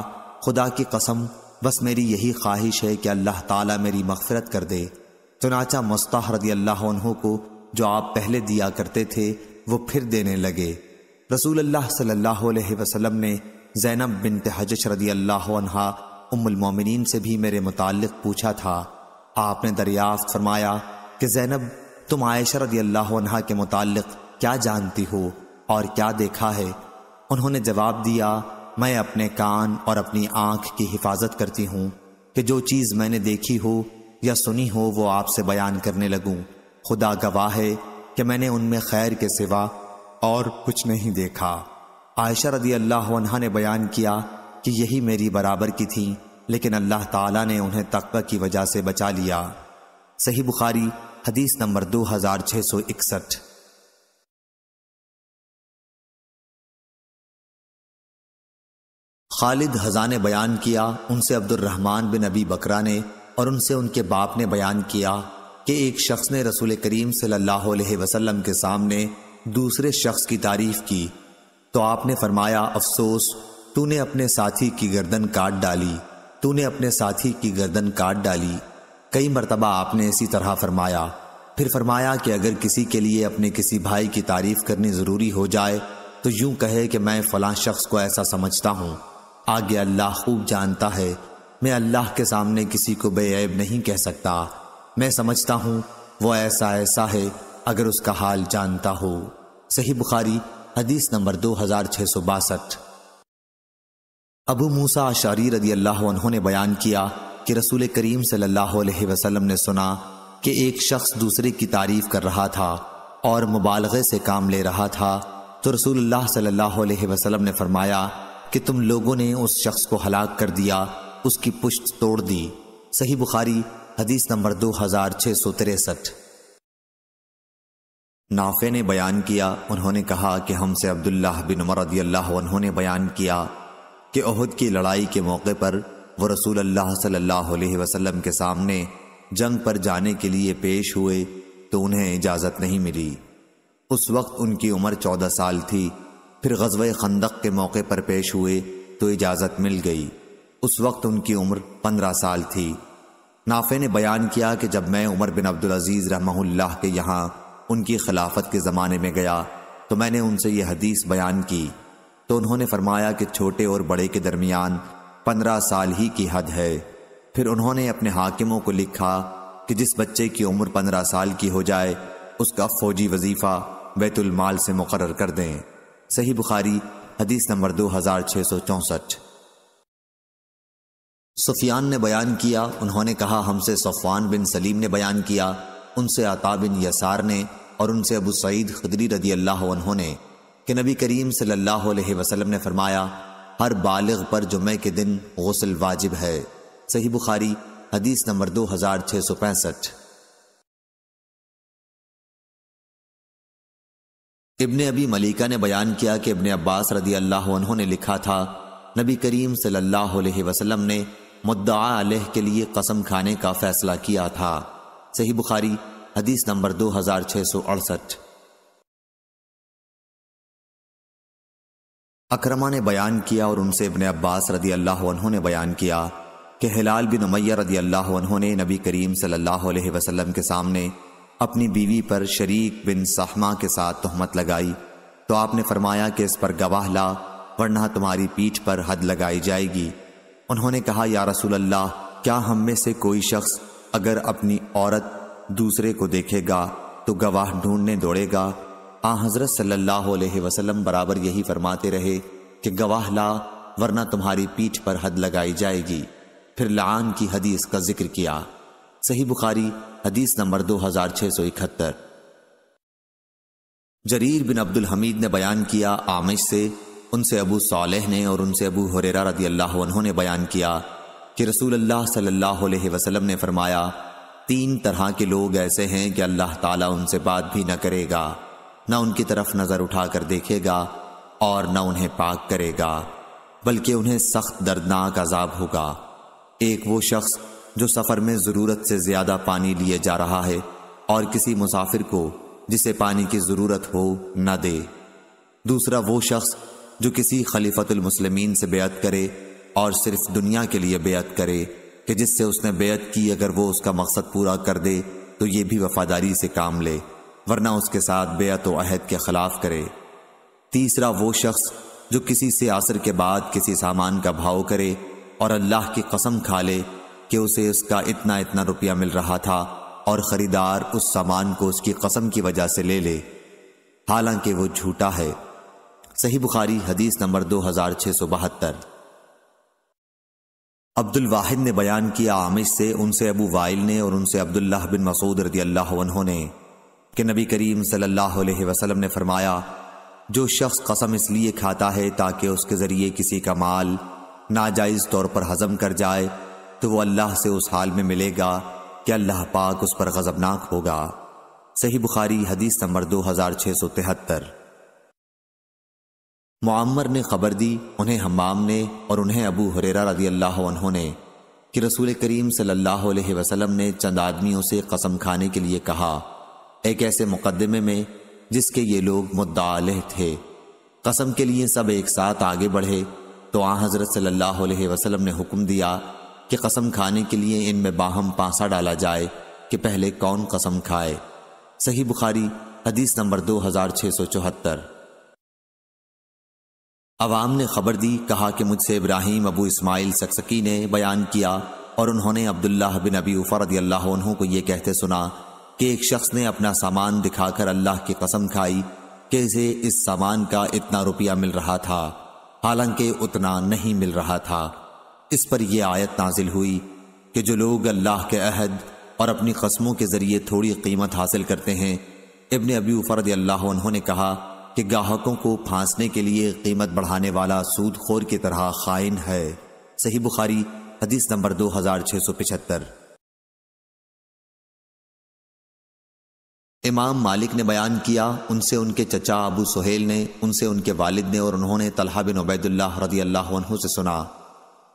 खुदा की कसम बस मेरी यही ख्वाहिश है कि अल्लाह ताला मेरी मफफरत कर दे चुनाचा मुस्ताह रदी अल्लाह को जो आप पहले दिया करते थे वो फिर देने लगे रसूल अल्लाह सल्लल्लाहु अलैहि वसल्लम ने जैनब बिन हजश रदी अल्लाह उम्मिन से भी मेरे मुतालिक पूछा था आपने दरियाफ्त फरमाया कि जैनब तुम आयशा रदी अल्लाह के मुतालिक़ क्या जानती हो और क्या देखा है उन्होंने जवाब दिया मैं अपने कान और अपनी आँख की हिफाजत करती हूँ कि जो चीज़ मैंने देखी हो या सुनी हो वो आपसे बयान करने लगूं खुदा गवाह है कि मैंने उनमें खैर के सिवा और कुछ नहीं देखा आयशा रदी अल्लाह ने बयान किया कि यही मेरी बराबर की थी लेकिन अल्लाह ताला ने उन्हें तकबा की वजह से बचा लिया सही बुखारी हदीस नंबर दो हजार छः सौ इकसठ खालिद हज़ा ने बयान किया उनसे अब्दुलरहमान बिन अबी बकरा ने और उनसे उनके बाप ने बयान किया कि एक शख्स ने रसूल करीम सल्लल्लाहु अलैहि वसल्लम के सामने दूसरे शख्स की तारीफ की तो आपने फरमाया अफसोस तूने अपने साथी की गर्दन काट डाली तूने अपने साथी की गर्दन काट डाली कई मरतबा आपने इसी तरह फरमाया फिर फरमाया कि अगर किसी के लिए अपने किसी भाई की तारीफ करनी ज़रूरी हो जाए तो यूं कहे कि मैं फला शख्स को ऐसा समझता हूँ आगे अल्लाह खूब जानता है मैं अल्लाह के सामने किसी को बेऐब नहीं कह सकता मैं समझता हूँ वो ऐसा ऐसा है अगर उसका हाल जानता हो सही बुखारी हदीस नंबर दो हजार छः सौ बासठ अबू मूसा आशारी रदी अल्लाह उन्होंने बयान किया कि रसूल करीम सल्लल्लाहु अलैहि वसल्लम ने सुना कि एक शख्स दूसरे की तारीफ कर रहा था और मुबालगे से काम ले रहा था तो रसूल सल्लल्लाहु अलैहि वसल्लम ने फरमाया कि तुम लोगों ने उस शख्स को हलाक कर दिया उसकी पुष्ट तोड़ दी सही बुखारी हदीस नंबर दो हजार छह सौ तिरसठ नाफे ने बयान किया उन्होंने कहा कि हमसे अब्दुल्लाह बिन उमर रदी अल्लाह उन्होंने बयान किया कि अहद की लड़ाई के मौके पर वो रसूल अल्लाह सल्लल्लाहु अलैहि वसल्लम के सामने जंग पर जाने के लिए पेश हुए तो उन्हें इजाज़त नहीं मिली उस वक्त उनकी उम्र चौदह साल थी फिर गजब खंदक के मौके पर पेश हुए तो इजाज़त मिल गई उस वक्त उनकी उम्र पंद्रह साल थी नाफे ने बयान किया कि जब मैं उमर बिन अब्दुल अजीज़ रहमहुल्लाह के यहाँ उनकी खिलाफत के ज़माने में गया तो मैंने उनसे यह हदीस बयान की तो उन्होंने फरमाया कि छोटे और बड़े के दरमियान पंद्रह साल ही की हद है फिर उन्होंने अपने हाकिमों को लिखा कि जिस बच्चे की उम्र पंद्रह साल की हो जाए उसका फौजी वजीफ़ा बैतुलमाल से मुकर कर दें सही बुखारी हदीस नंबर दो हज़ार छः सौ चौंसठ सुफियान ने बयान किया उन्होंने कहा हमसे सफ़ान बिन सलीम ने बयान किया उनसे आता बिन यसार ने और उनसे अबू सईद खदरी रदी अल्लाह उन्होंने कि नबी करीम सल्लल्लाहु अलैहि वसल्लम ने फरमाया हर बालग पर जुमे के दिन गसल वाजिब है सही बुखारी हदीस नंबर दो हज़ार छः सौ पैंसठ इब्ने अबी मलिका ने बयान किया कि इब्ने अब्बास रदी अल्लाह उन्होंने लिखा था नबी करीम सल्लल्लाहु अलैहि वसल्लम ने मुद्दा अलह के लिए कसम खाने का फैसला किया था सही बुखारी हदीस नंबर दो हजार छः सौ अड़सठ अक्रमा ने बयान किया और उनसे इबन अब्बास रदी अल्लाह ने बयान किया कि हिलाल बिन उमैया रदी अल्लाह ने नबी करीम सल्लल्लाहु अलैहि वसल्लम के सामने अपनी बीवी पर शरीक बिन सहमा के साथ तहमत लगाई तो आपने फरमाया कि इस पर गवाह ला वरना तुम्हारी पीठ पर हद लगाई जाएगी उन्होंने कहा या रसूल अल्लाह क्या हम में से कोई शख्स अगर अपनी औरत दूसरे को देखेगा तो गवाह ढूंढने दौड़ेगा आ हजरत सल्लल्लाहु अलैहि वसल्लम बराबर यही फरमाते रहे कि गवाह ला वरना तुम्हारी पीठ पर हद लगाई जाएगी फिर लान की हदीस का जिक्र किया सही बुखारी हदीस नंबर दो हजार छह सौ इकहत्तर जरीर बिन अब्दुल हमीद ने बयान किया आमिश से उनसे अबू सालेह ने और उनसे अबू हुरेरा रदी अल्लाह ने बयान किया कि रसूल अल्लाह सल्लल्लाहु अलैहि वसल्लम ने फरमाया तीन तरह के लोग ऐसे हैं कि अल्लाह ताला उनसे बात भी न करेगा न उनकी तरफ नज़र उठाकर देखेगा और न उन्हें पाक करेगा बल्कि उन्हें सख्त दर्दनाक अजाब होगा एक वो शख्स जो सफ़र में ज़रूरत से ज़्यादा पानी लिए जा रहा है और किसी मुसाफिर को जिसे पानी की ज़रूरत हो न दे दूसरा वो शख्स जो किसी खलीफतुल से बेत करे और सिर्फ दुनिया के लिए बेअत करे कि जिससे उसने बेत की अगर वो उसका मकसद पूरा कर दे तो ये भी वफादारी से काम ले वरना उसके साथ बेअत अहद के खिलाफ करे तीसरा वो शख्स जो किसी से आसर के बाद किसी सामान का भाव करे और अल्लाह की कसम खा ले कि उसे उसका इतना इतना रुपया मिल रहा था और खरीदार उस सामान को उसकी कसम की वजह से ले ले हालांकि वो झूठा है सही बुखारी हदीस नंबर दो हजार छह सौ बहत्तर अब्दुल वाहिद ने बयान किया आमिश से उनसे अबू वाइल ने और उनसे अब्दुल्लाह बिन मसूद रदी अल्लाह ने कि नबी करीम सल्लल्लाहु अलैहि वसल्लम ने फरमाया जो शख्स कसम इसलिए खाता है ताकि उसके ज़रिए किसी का माल नाजायज़ तौर पर हजम कर जाए तो वो अल्लाह से उस हाल में मिलेगा कि अल्लाह पाक उस पर गजबनाक होगा सही बुखारी हदीस नंबर दो हजार छह सौ तिहत्तर मुआमर ने खबर दी उन्हें हमाम ने और उन्हें अबू हुरेरा रजी अल्लाह ने कि रसूल करीम सल्लल्लाहु अलैहि वसल्लम ने चंद आदमियों से कसम खाने के लिए कहा एक ऐसे मुकदमे में जिसके ये लोग मुद्दाल थे कसम के लिए सब एक साथ आगे बढ़े तो आ हज़रत सल्लल्लाहु अलैहि वसल्लम ने हुक्म दिया कि कसम खाने के लिए इनमें बाहम पासा डाला जाए कि पहले कौन कसम खाए सही बुखारी हदीस नंबर दो हजार छह सौ चौहत्तर अवाम ने खबर दी कहा कि मुझसे इब्राहिम अबू इस्माइल सकसकी ने बयान किया और उन्होंने अब्दुल्ला बिन अबी उफ़रद अल्लाह को यह कहते सुना कि एक शख्स ने अपना सामान दिखाकर अल्लाह की कसम खाई कि इसे इस सामान का इतना रुपया मिल रहा था हालांकि उतना नहीं मिल रहा था इस पर यह आयत नाजिल हुई कि जो लोग अल्लाह के अहद और अपनी कस्मों के ज़रिए थोड़ी कीमत हासिल करते हैं इबन अबी फ़रद अल्लाह उन्होंने कहा कि गाहकों को फांसने के लिए कीमत बढ़ाने वाला सूद खोर की तरह खाइन है सही बुखारी हदीस नंबर दो हजार छः सौ पिछहत्तर इमाम मालिक ने बयान किया उनसे उनके चचा अबू सुहेल ने उनसे उनके वालिद ने और उन्होंने तलहा बिन उबैदुल्लाह रदी अल्लाह से सुना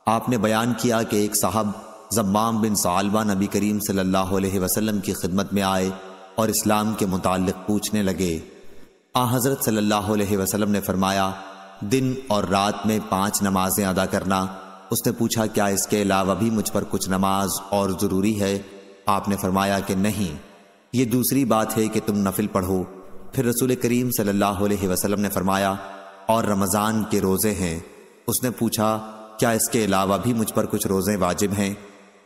आपने बयान किया कि एक साहब जब्बाम बिन सालबा नबी करीम सल्लल्लाहु अलैहि वसल्लम की खिदमत में आए और इस्लाम के मुतालिक पूछने लगे आ हज़रत सल्लल्लाहु अलैहि वसल्लम ने फरमाया दिन और रात में पांच नमाजें अदा करना उसने पूछा क्या इसके अलावा भी मुझ पर कुछ नमाज और ज़रूरी है आपने फरमाया कि नहीं ये दूसरी बात है कि तुम नफिल पढ़ो फिर रसूल करीम सल्ला वसलम ने फरमाया और रमज़ान के रोज़े हैं उसने पूछा क्या इसके अलावा भी मुझ पर कुछ रोज़े वाजिब हैं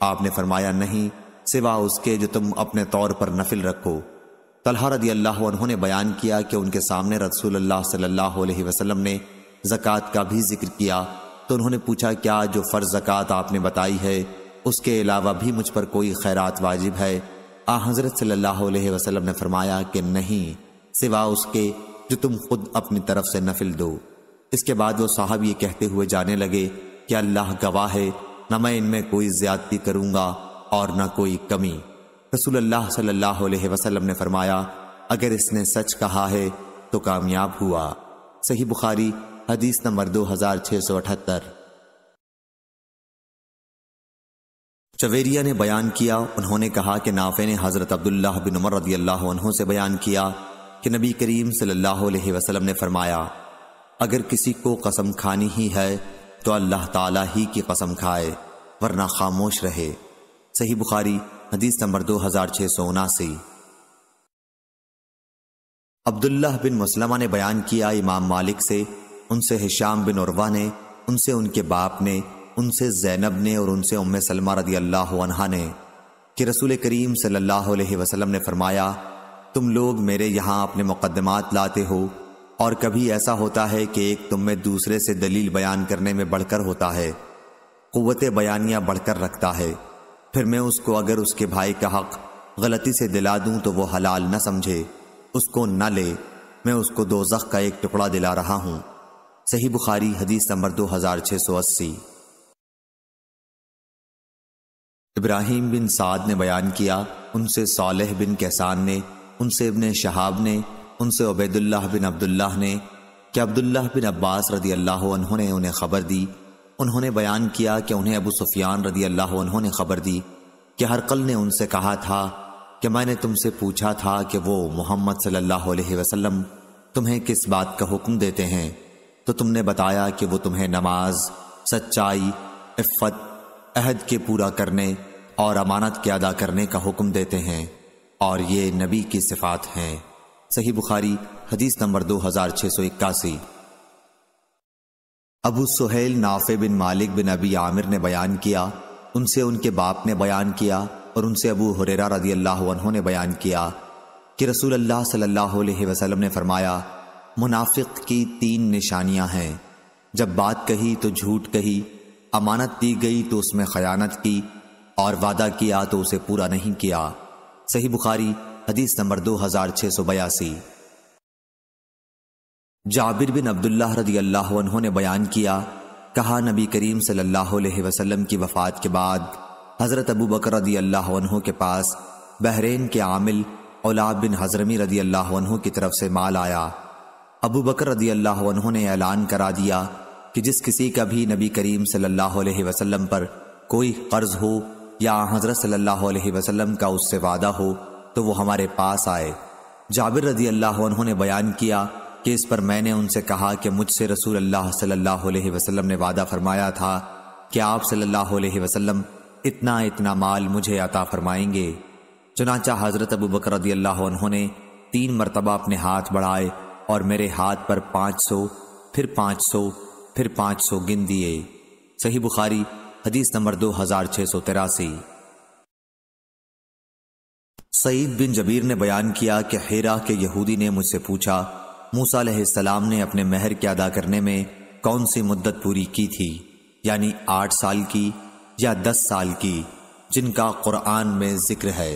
आपने फरमाया नहीं सिवा उसके जो तुम अपने तौर पर नफिल रखो तलहा रदी अल्लाह उन्होंने बयान किया कि उनके सामने रसूल सल्लल्लाहु अलैहि वसल्लम ने जक़ात का भी जिक्र किया तो उन्होंने पूछा क्या जो फ़र्ज़ जक़ात आपने बताई है उसके अलावा भी मुझ पर कोई खैरात वाजिब है आ हज़रत सल्लल्लाहु वसलम ने फरमाया कि नहीं सिवा उसके जो तुम खुद अपनी तरफ से नफिल दो इसके बाद वो साहब ये कहते हुए जाने लगे कि अल्लाह गवाह है न मैं इनमें कोई ज्यादती करूंगा और न कोई कमी रसूल अल्लाह सल्लल्लाहु अलैहि वसल्लम ने फरमाया अगर इसने सच कहा है तो कामयाब हुआ सही बुखारी हदीस नंबर दो हजार छह सौ अठहत्तर चवेरिया ने बयान किया उन्होंने कहा कि नाफे ने हज़रत अब्दुल्लाह बिन उमर रदी अल्लाह से बयान किया कि नबी करीम सल्लल्लाहु अलैहि वसल्लम ने फरमाया अगर किसी को कसम खानी ही है तो अल्लाह ताला ही की कसम खाए वरना खामोश रहे सही बुखारी हदीस नंबर दो हज़ार छह सौ उनासी अब्दुल्लाह बिन मुसलमा ने बयान किया इमाम मालिक से उनसे हिशाम बिन उर्वा ने उनसे उनके बाप ने उनसे जैनब ने और उनसे उम सलमा रदी अल्लाह अनहा ने कि रसूल करीम सल्लल्लाहु अलैहि वसल्लम ने फरमाया तुम लोग मेरे यहाँ अपने मुकदमात लाते हो और कभी ऐसा होता है कि एक तुम में दूसरे से दलील बयान करने में बढ़कर होता है क़वत बयानियाँ बढ़कर रखता है फिर मैं उसको अगर उसके भाई का हक गलती से दिला दूं तो वो हलाल न समझे उसको न ले मैं उसको दो का एक टुकड़ा दिला रहा हूं सही बुखारी हदीस नंबर दो हजार छः सौ अस्सी इब्राहिम बिन साद ने बयान किया उनसे सालह बिन कैसान ने उनसे इबन शहाब ने उनसे उबैदुल्लाह बिन अब्दुल्लाह ने कि अब्दुल्लाह बिन अब्बास रदी अल्लाह ने उन्हें खबर दी उन्होंने बयान किया कि उन्हें अबू सुफियान रदी अल्लाह ने खबर दी कि हरकल ने उनसे कहा था कि मैंने तुमसे पूछा था कि वो मोहम्मद सल्लल्लाहु अलैहि वसल्लम तुम्हें किस बात का हुक्म देते हैं तो तुमने बताया कि वो तुम्हें नमाज सच्चाई इफ़त अहद के पूरा करने और अमानत के अदा करने का हुक्म देते हैं और ये नबी की सिफात हैं सही बुखारी हदीस नंबर दो हजार छह सौ इक्यासी अबू सुहेल नाफे बिन मालिक बिन अबी आमिर ने बयान किया उनसे उनके बाप ने बयान किया और उनसे अबू हुरेरा रजी अल्लाह उन्होंने बयान किया कि रसूल अल्लाह सल्लल्लाहु अलैहि वसल्लम ने फरमाया मुनाफिक की तीन निशानियां हैं जब बात कही तो झूठ कही अमानत दी गई तो उसमें खयानत की और वादा किया तो उसे पूरा नहीं किया सही बुखारी हदीस नंबर दो हजार छह सौ बयासी जाबिर बिन अब्दुल्ला रदी अल्लाह उन्होंने बयान किया कहा नबी करीम सल्लल्लाहु अलैहि की वफ़ात के बाद हज़रत अबू बकर रदी अल्लाह उन्हों के पास बहरेन के आमिल औलाब बिन हजरमी रदी अल्लाह उन्हों की तरफ से माल आया अबू बकर रदी अल्लाह ने ऐलान करा दिया कि जिस किसी का भी नबी करीम सल्लल्लाहु अलैहि वसल्लम पर कोई कर्ज हो या हजरत सल्लल्लाहु अलैहि वसल्लम का उससे वादा हो तो वो हमारे पास आए जाबिर रजी अल्लाह उन्होंने बयान किया कि इस पर मैंने उनसे कहा कि मुझसे रसूल अल्लाह सल्लल्लाहु अलैहि वसल्लम ने वादा फरमाया था कि आप सल्लल्लाहु अलैहि वसल्लम इतना इतना माल मुझे अता फरमाएंगे चुनाचा हज़रत अबू बकर रदी अल्लाह उन्होंने तीन मरतबा अपने हाथ बढ़ाए और मेरे हाथ पर पाँच सौ फिर पाँच सौ फिर पाँच सौ गिन दिए सही बुखारी हदीस नंबर दो हज़ार छः सौ तिरासी सईद बिन जबीर ने बयान किया कि हेरा के यहूदी ने मुझसे पूछा मूसा सलाम ने अपने महर के अदा करने में कौन सी मुद्दत पूरी की थी यानी आठ साल की या दस साल की जिनका कुरान में जिक्र है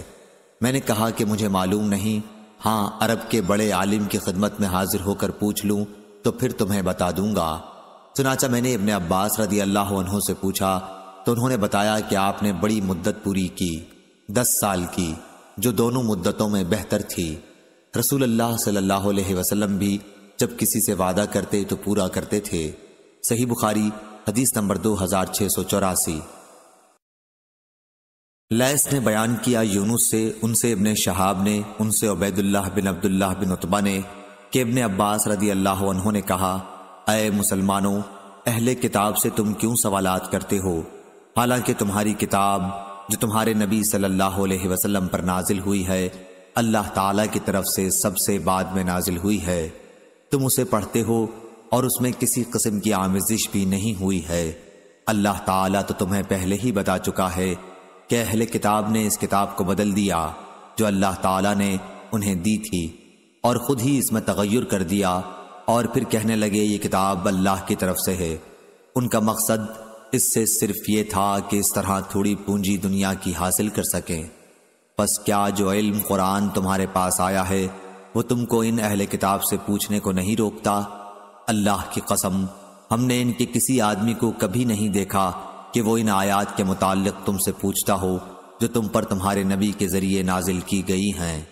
मैंने कहा कि मुझे मालूम नहीं हाँ अरब के बड़े आलिम की खिदमत में हाजिर होकर पूछ लूँ तो फिर तुम्हें बता दूंगा चुनाचा मैंने अपने अब्बास रदी अल्लाह से पूछा तो उन्होंने बताया कि आपने बड़ी मुद्दत पूरी की दस साल की जो दोनों मुद्दतों में बेहतर थी रसूल अल्लाह सल्लल्लाहु अलैहि वसल्लम भी जब किसी से वादा करते तो पूरा करते थे सही बुखारी हदीस नंबर दो हजार छः सौ चौरासी लैस ने बयान किया यूनुस से उनसे इबन शहाब ने उनसे उबैदुल्लाह बिन अब्दुल्लाह बिन उतबा ने कि इबन अब्बास रदी अल्लाह ने कहा अय मुसलमानों अहले किताब से तुम क्यों सवालात करते हो हालांकि तुम्हारी किताब जो तुम्हारे नबी सल्लल्लाहु अलैहि वसल्लम पर नाजिल हुई है अल्लाह ताला की तरफ से सबसे बाद में नाजिल हुई है तुम उसे पढ़ते हो और उसमें किसी कस्म की आमजिश भी नहीं हुई है अल्लाह ताला तो तुम्हें पहले ही बता चुका है कि अहले किताब ने इस किताब को बदल दिया जो अल्लाह ताला ने उन्हें दी थी और ख़ुद ही इसमें तगैर कर दिया और फिर कहने लगे ये किताब अल्लाह की तरफ से है उनका मकसद इससे सिर्फ ये था कि इस तरह थोड़ी पूंजी दुनिया की हासिल कर सकें बस क्या जो इल्म कुरान तुम्हारे पास आया है वो तुमको इन अहले किताब से पूछने को नहीं रोकता अल्लाह की कसम हमने इनके किसी आदमी को कभी नहीं देखा कि वो इन आयात के मुतालिक तुमसे पूछता हो जो तुम पर तुम्हारे नबी के ज़रिए नाजिल की गई हैं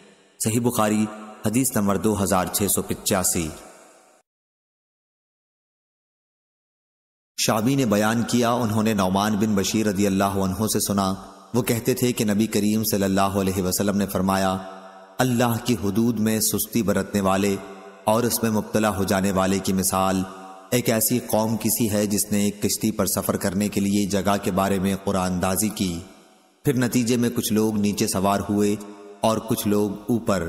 सही बुखारी हदीस नंबर दो हज़ार छः सौ पिचासी शाबी ने बयान किया उन्होंने नौमान बिन बशीर रदी अल्लाह से सुना वो कहते थे कि नबी करीम सल्लल्लाहु अलैहि वसल्लम ने फरमाया अल्लाह की हदूद में सुस्ती बरतने वाले और उसमें मुबतला हो जाने वाले की मिसाल एक ऐसी कौम किसी है जिसने एक किश्ती पर सफ़र करने के लिए जगह के बारे में कुरानदाजी की फिर नतीजे में कुछ लोग नीचे सवार हुए और कुछ लोग ऊपर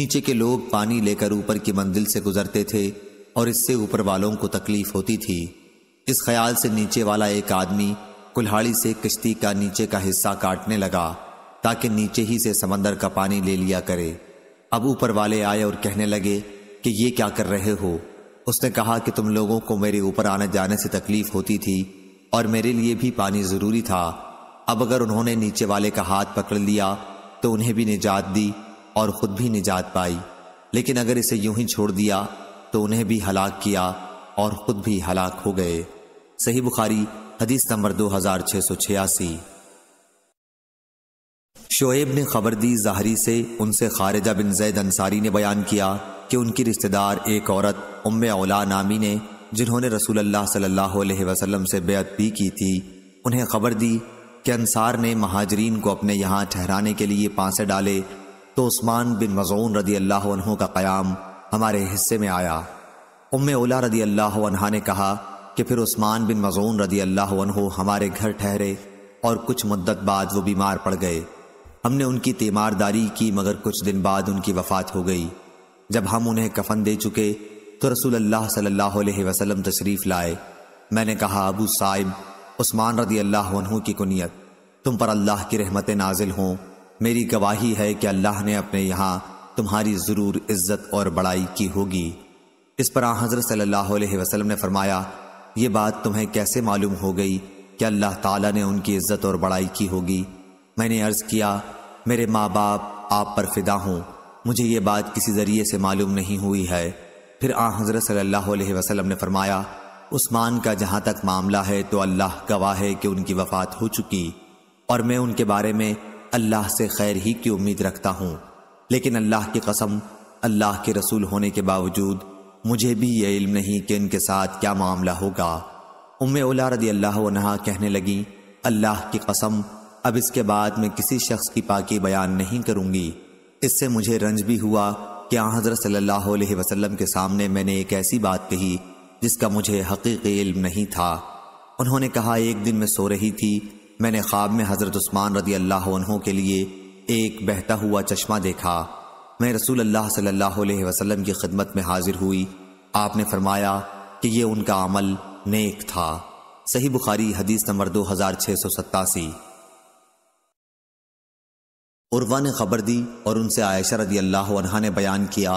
नीचे के लोग पानी लेकर ऊपर की मंजिल से गुजरते थे और इससे ऊपर वालों को तकलीफ होती थी इस ख्याल से नीचे वाला एक आदमी कुल्हाड़ी से किश्ती का नीचे का हिस्सा काटने लगा ताकि नीचे ही से समंदर का पानी ले लिया करे अब ऊपर वाले आए और कहने लगे कि ये क्या कर रहे हो उसने कहा कि तुम लोगों को मेरे ऊपर आने जाने से तकलीफ होती थी और मेरे लिए भी पानी जरूरी था अब अगर उन्होंने नीचे वाले का हाथ पकड़ लिया तो उन्हें भी निजात दी और खुद भी निजात पाई लेकिन अगर इसे यूं ही छोड़ दिया तो उन्हें भी हलाक किया और खुद भी हलाक हो गए सही बुखारी हदीस नंबर दो हजार छह सौ छियासी शोएब ने खबर दी ज़ाहरी से उनसे खारिजा बिन जैद अंसारी ने बयान किया कि उनकी रिश्तेदार एक औरत उम्म औला नामी ने जिन्होंने रसूल अल्लाह सल्लल्लाहु अलैहि वसल्लम से बेअत भी की थी उन्हें खबर दी कि अंसार ने महाजरीन को अपने यहाँ ठहराने के लिए पांसे डाले तो उस्मान बिन मजून रदी अल्लाह का क्याम हमारे हिस्से में आया उम ओला रदी अल्लाह ने कहा कि फिर उस्मान बिन मजून रदी अल्लाह हमारे घर ठहरे और कुछ मुद्दत बाद वो बीमार पड़ गए हमने उनकी तीमारदारी की मगर कुछ दिन बाद उनकी वफात हो गई जब हम उन्हें कफन दे चुके तो रसूल अल्लाह सल्लल्लाहु अलैहि वसल्लम तशरीफ लाए मैंने कहा अबू साहिब उस्मान रदी अल्लाह की कुनियत तुम पर अल्लाह की रहमत नाजिल हों मेरी गवाही है कि अल्लाह ने अपने यहाँ तुम्हारी ज़रूर इज्जत और बड़ाई की होगी इस पर हज़रत सल्लल्लाहु अलैहि वसल्लम ने फरमाया ये बात तुम्हें कैसे मालूम हो गई कि अल्लाह ताला ने उनकी इज्जत और बड़ाई की होगी मैंने अर्ज किया मेरे माँ बाप आप पर फिदा हूँ मुझे ये बात किसी ज़रिए से मालूम नहीं हुई है फिर आ हज़रत सल्लल्लाहु अलैहि वसल्लम ने फरमाया उस्मान का जहाँ तक मामला है तो अल्लाह गवाह है कि उनकी वफात हो चुकी और मैं उनके बारे में अल्लाह से खैर ही की उम्मीद रखता हूँ लेकिन अल्लाह की कसम अल्लाह के रसूल होने के बावजूद मुझे भी यह इल्म नहीं कि इनके साथ क्या मामला होगा उम उला रदी अल्लाह कहने लगी अल्लाह की कसम अब इसके बाद मैं किसी शख्स की पाकि बयान नहीं करूंगी इससे मुझे रंज भी हुआ कि हज़रत सल्लल्लाहु अलैहि वसल्लम के सामने मैंने एक ऐसी बात कही जिसका मुझे हकीकी इल्म नहीं था उन्होंने कहा एक दिन मैं सो रही थी मैंने ख्वाब में हज़रत उस्मान रदी अल्लाह के लिए एक बहता हुआ चश्मा देखा मैं रसूल अल्लाह सल्लल्लाहु अलैहि वसल्लम की खिदमत में हाजिर हुई आपने फरमाया कि यह उनका अमल नेक था सही बुखारी हदीस नंबर दो हजार छः सौ सत्तासी उर्वा ने खबर दी और उनसे आयशा रदी अल्लाह अनहा ने बयान किया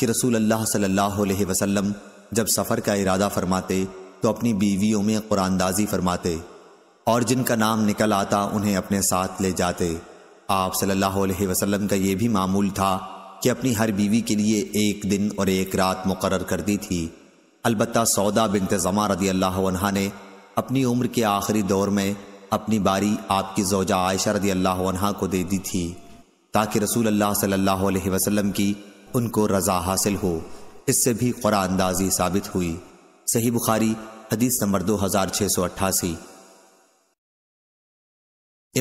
कि रसूल अल्लाह सल्लल्लाहु अलैहि वसल्लम जब सफ़र का इरादा फरमाते तो अपनी बीवियों में कुरानदाजी फरमाते और जिनका नाम निकल आता उन्हें अपने साथ ले जाते आप सल्लल्लाहु अलैहि वसल्लम का ये भी मामूल था कि अपनी हर बीवी के लिए एक दिन और एक रात मुकर कर दी थी अलबत् सौदा बिनत रदी अल्लाह ने अपनी उम्र के आखिरी दौर में अपनी बारी आपकी जोजा आयशा रदी अल्लाह को दे दी थी ताकि रसूल अल्लाह सल्लल्लाहु अलैहि वसल्लम की उनको रज़ा हासिल हो इससे भी क़ुरा अंदाजी साबित हुई सही बुखारी हदीस नंबर दो हज़ार छः सौ अट्ठासी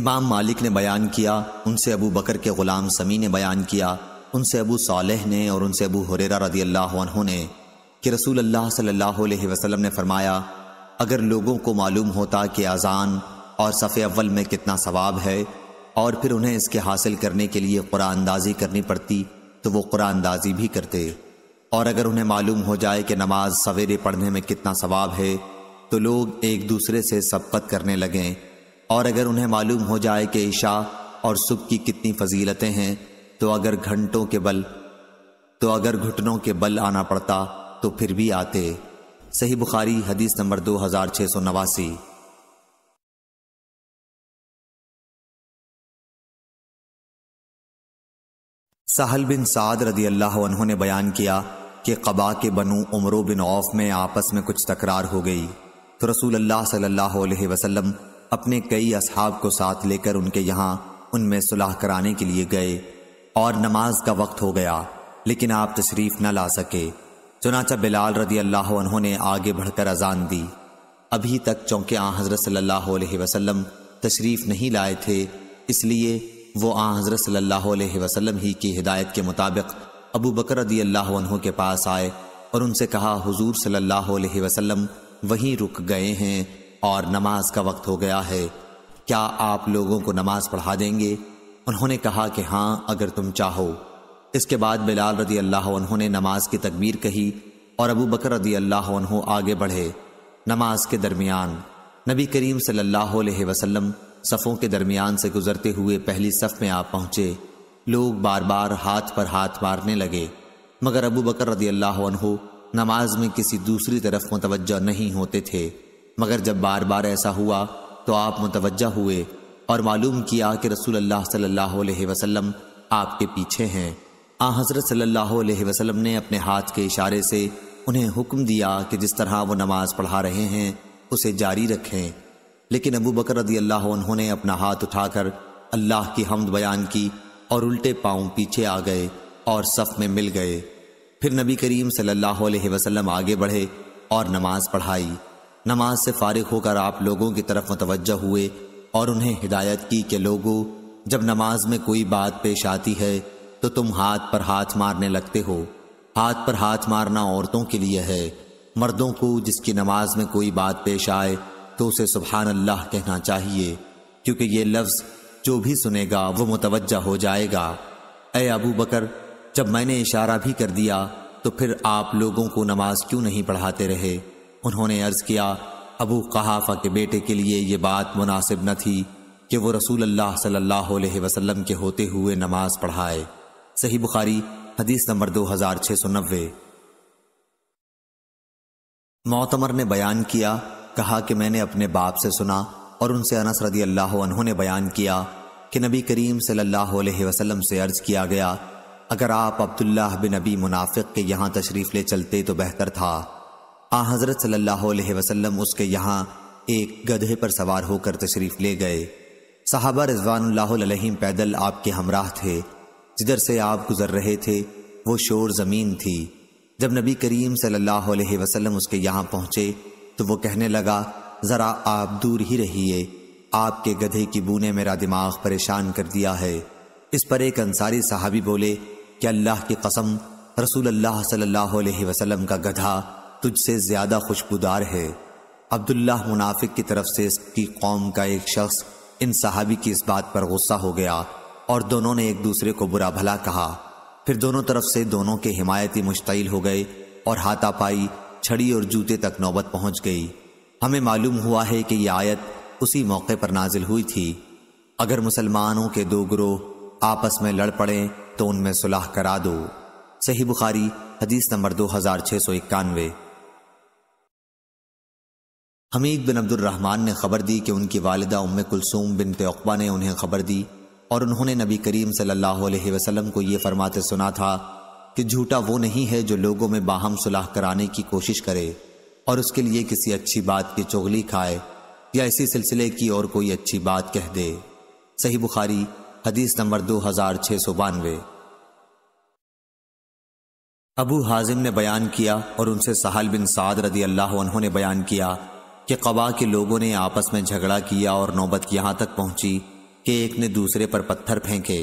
इमाम मालिक ने बयान किया उनसे अबू बकर के ग़ुलाम समी ने बयान किया उनसे अबू सालेह ने और उनसे अबू हुरेरा रदी अल्लाह ने कि रसूल अल्लाह सल्लल्लाहु अलैहि वसल्लम ने फरमाया अगर लोगों को मालूम होता कि अजान और सफ़े अव्वल में कितना सवाब है और फिर उन्हें इसके हासिल करने के लिए कुरानंदाजी करनी पड़ती तो वो कुरानंदाजी भी करते और अगर उन्हें मालूम हो जाए कि नमाज सवेरे पढ़ने में कितना सवाब है तो लोग एक दूसरे से सबकत करने लगें और अगर उन्हें मालूम हो जाए कि ईशा और सुबह की कितनी फजीलतें हैं तो अगर घंटों के बल तो अगर घुटनों के बल आना पड़ता तो फिर भी आते सही बुखारी हदीस नंबर दो हजार छह सौ नवासी साहल बिन साद रदी अल्लाह ने बयान किया कि कबा के बनु उमरों बिन औफ में आपस में कुछ तकरार हो गई तो रसूल अल्लाह सल्लल्लाहु अलैहि वसल्लम अपने कई असहाब को साथ लेकर उनके यहाँ उनमें सुलह कराने के लिए गए और नमाज का वक्त हो गया लेकिन आप तशरीफ न ला सके चुनाचा बिलाल रदी अल्लाह उन्होंने आगे बढ़कर अजान दी अभी तक चौंके आ हज़रत सल्लल्लाहु अलैहि वसल्लम तशरीफ़ नहीं लाए थे इसलिए वो आ हज़रत सल्लल्लाहु अलैहि वसल्लम ही की हिदायत के मुताबिक अबू बकर रदी अल्लाह के पास आए और उनसे कहा हुजूर सल्लल्लाहु अलैहि वसल्लम वहीं रुक गए हैं और नमाज का वक्त हो गया है क्या आप लोगों को नमाज पढ़ा देंगे उन्होंने कहा कि हाँ अगर तुम चाहो इसके बाद बिलाल रदी अल्लाह ने नमाज की तकबीर कही और अबू बकर रदी अल्लाह आगे बढ़े नमाज के दरमियान नबी करीम सल्लल्लाहु वसल्लम सफ़ों के दरमियान से गुजरते हुए पहली सफ़ में आ पहुंचे लोग बार बार हाथ पर हाथ मारने लगे मगर अबू बकर रदी अल्लाह नमाज में किसी दूसरी तरफ मुतवजह नहीं होते थे मगर जब बार बार ऐसा हुआ तो आप मुतवजह हुए और मालूम किया कि रसूल अल्लाह सल्लल्लाहु अलैहि वसल्लम आपके पीछे हैं आ हज़रत सल्लल्लाहु अलैहि वसल्लम ने अपने हाथ के इशारे से उन्हें हुक्म दिया कि जिस तरह वो नमाज पढ़ा रहे हैं उसे जारी रखें लेकिन अबू बकर रदी अल्लाह उन्होंने अपना हाथ उठाकर अल्लाह की हमद बयान की और उल्टे पाँव पीछे आ गए और सफ में मिल गए फिर नबी करीम सल्लल्लाहु अलैहि वसल्लम आगे बढ़े और नमाज पढ़ाई नमाज से फारिग होकर आप लोगों की तरफ मुतवजह हुए और उन्हें हिदायत की कि लोगों जब नमाज में कोई बात पेश आती है तो तुम हाथ पर हाथ मारने लगते हो हाथ पर हाथ मारना औरतों के लिए है मर्दों को जिसकी नमाज में कोई बात पेश आए तो उसे सुबहान अल्लाह कहना चाहिए क्योंकि ये लफ्ज़ जो भी सुनेगा वो मुतवजह हो जाएगा ए अबू बकर जब मैंने इशारा भी कर दिया तो फिर आप लोगों को नमाज क्यों नहीं पढ़ाते रहे उन्होंने अर्ज़ किया अबू कहाफ़ा के बेटे के लिए ये बात मुनासिब न थी कि वो रसूल अल्लाह सल्लल्लाहु अलैहि वसल्लम के होते हुए नमाज पढ़ाए सही बुखारी हदीस नंबर दो हजार छः सौ नब्बे मोतमर ने बयान किया कहा कि मैंने अपने बाप से सुना और उनसे अनस रदी अल्लाह उन्होंने बयान किया कि नबी करीम सल्लल्लाहु अलैहि वसल्लम से अर्ज किया गया अगर आप अब्दुल्लाह बिन नबी मुनाफिक के यहाँ तशरीफ़ ले चलते तो बेहतर था आ हजरत सल्लल्लाहु अलैहि वसल्लम उसके यहाँ एक गधे पर सवार होकर तशरीफ ले गए साहबा रजवानल्लाम पैदल आपके हमराह थे जिधर से आप गुजर रहे थे वो शोर ज़मीन थी जब नबी करीम सल्लल्लाहु अलैहि वसल्लम उसके यहाँ पहुँचे तो वो कहने लगा ज़रा आप दूर ही रहिए आपके गधे की बू ने मेरा दिमाग परेशान कर दिया है इस पर एक अंसारी साहबी बोले कि अल्लाह की कसम रसूल अल्लाह सल्लल्लाहु अलैहि वसल्लम का गधा तुझसे ज्यादा खुशबूदार है अब्दुल्ला मुनाफिक की तरफ से इसकी कौम का एक शख्स इन सहाबी की इस बात पर गुस्सा हो गया और दोनों ने एक दूसरे को बुरा भला कहा फिर दोनों तरफ से दोनों के हिमायती मुश्तिल हो गए और हाथापाई छड़ी और जूते तक नौबत पहुंच गई हमें मालूम हुआ है कि यह आयत उसी मौके पर नाजिल हुई थी अगर मुसलमानों के दो ग्रोह आपस में लड़ पड़े तो उनमें सुलह करा दो सही बुखारी हदीस नंबर दो हजार छः सौ इक्यानवे हमीद बिन अब्दुलरहमान ने खबर दी कि उनकी वालदा उम कुलसूम बिन तयबा ने उन्हें खबर दी और उन्होंने नबी करीम सल्लल्लाहु अलैहि वसल्लम को ये फरमाते सुना था कि झूठा वो नहीं है जो लोगों में बाहम सुलह कराने की कोशिश करे और उसके लिए किसी अच्छी बात की चुगली खाए या इसी सिलसिले की और कोई अच्छी बात कह दे सही बुखारी हदीस नंबर दो हजार छः सौ बानवे अबू हाजिम ने बयान किया और उनसे सहाल बिन साद रदी अल्लाह उन्होंने बयान किया कि कबा के लोगों ने आपस में झगड़ा किया और नौबत यहाँ तक पहुंची कि एक ने दूसरे पर पत्थर फेंके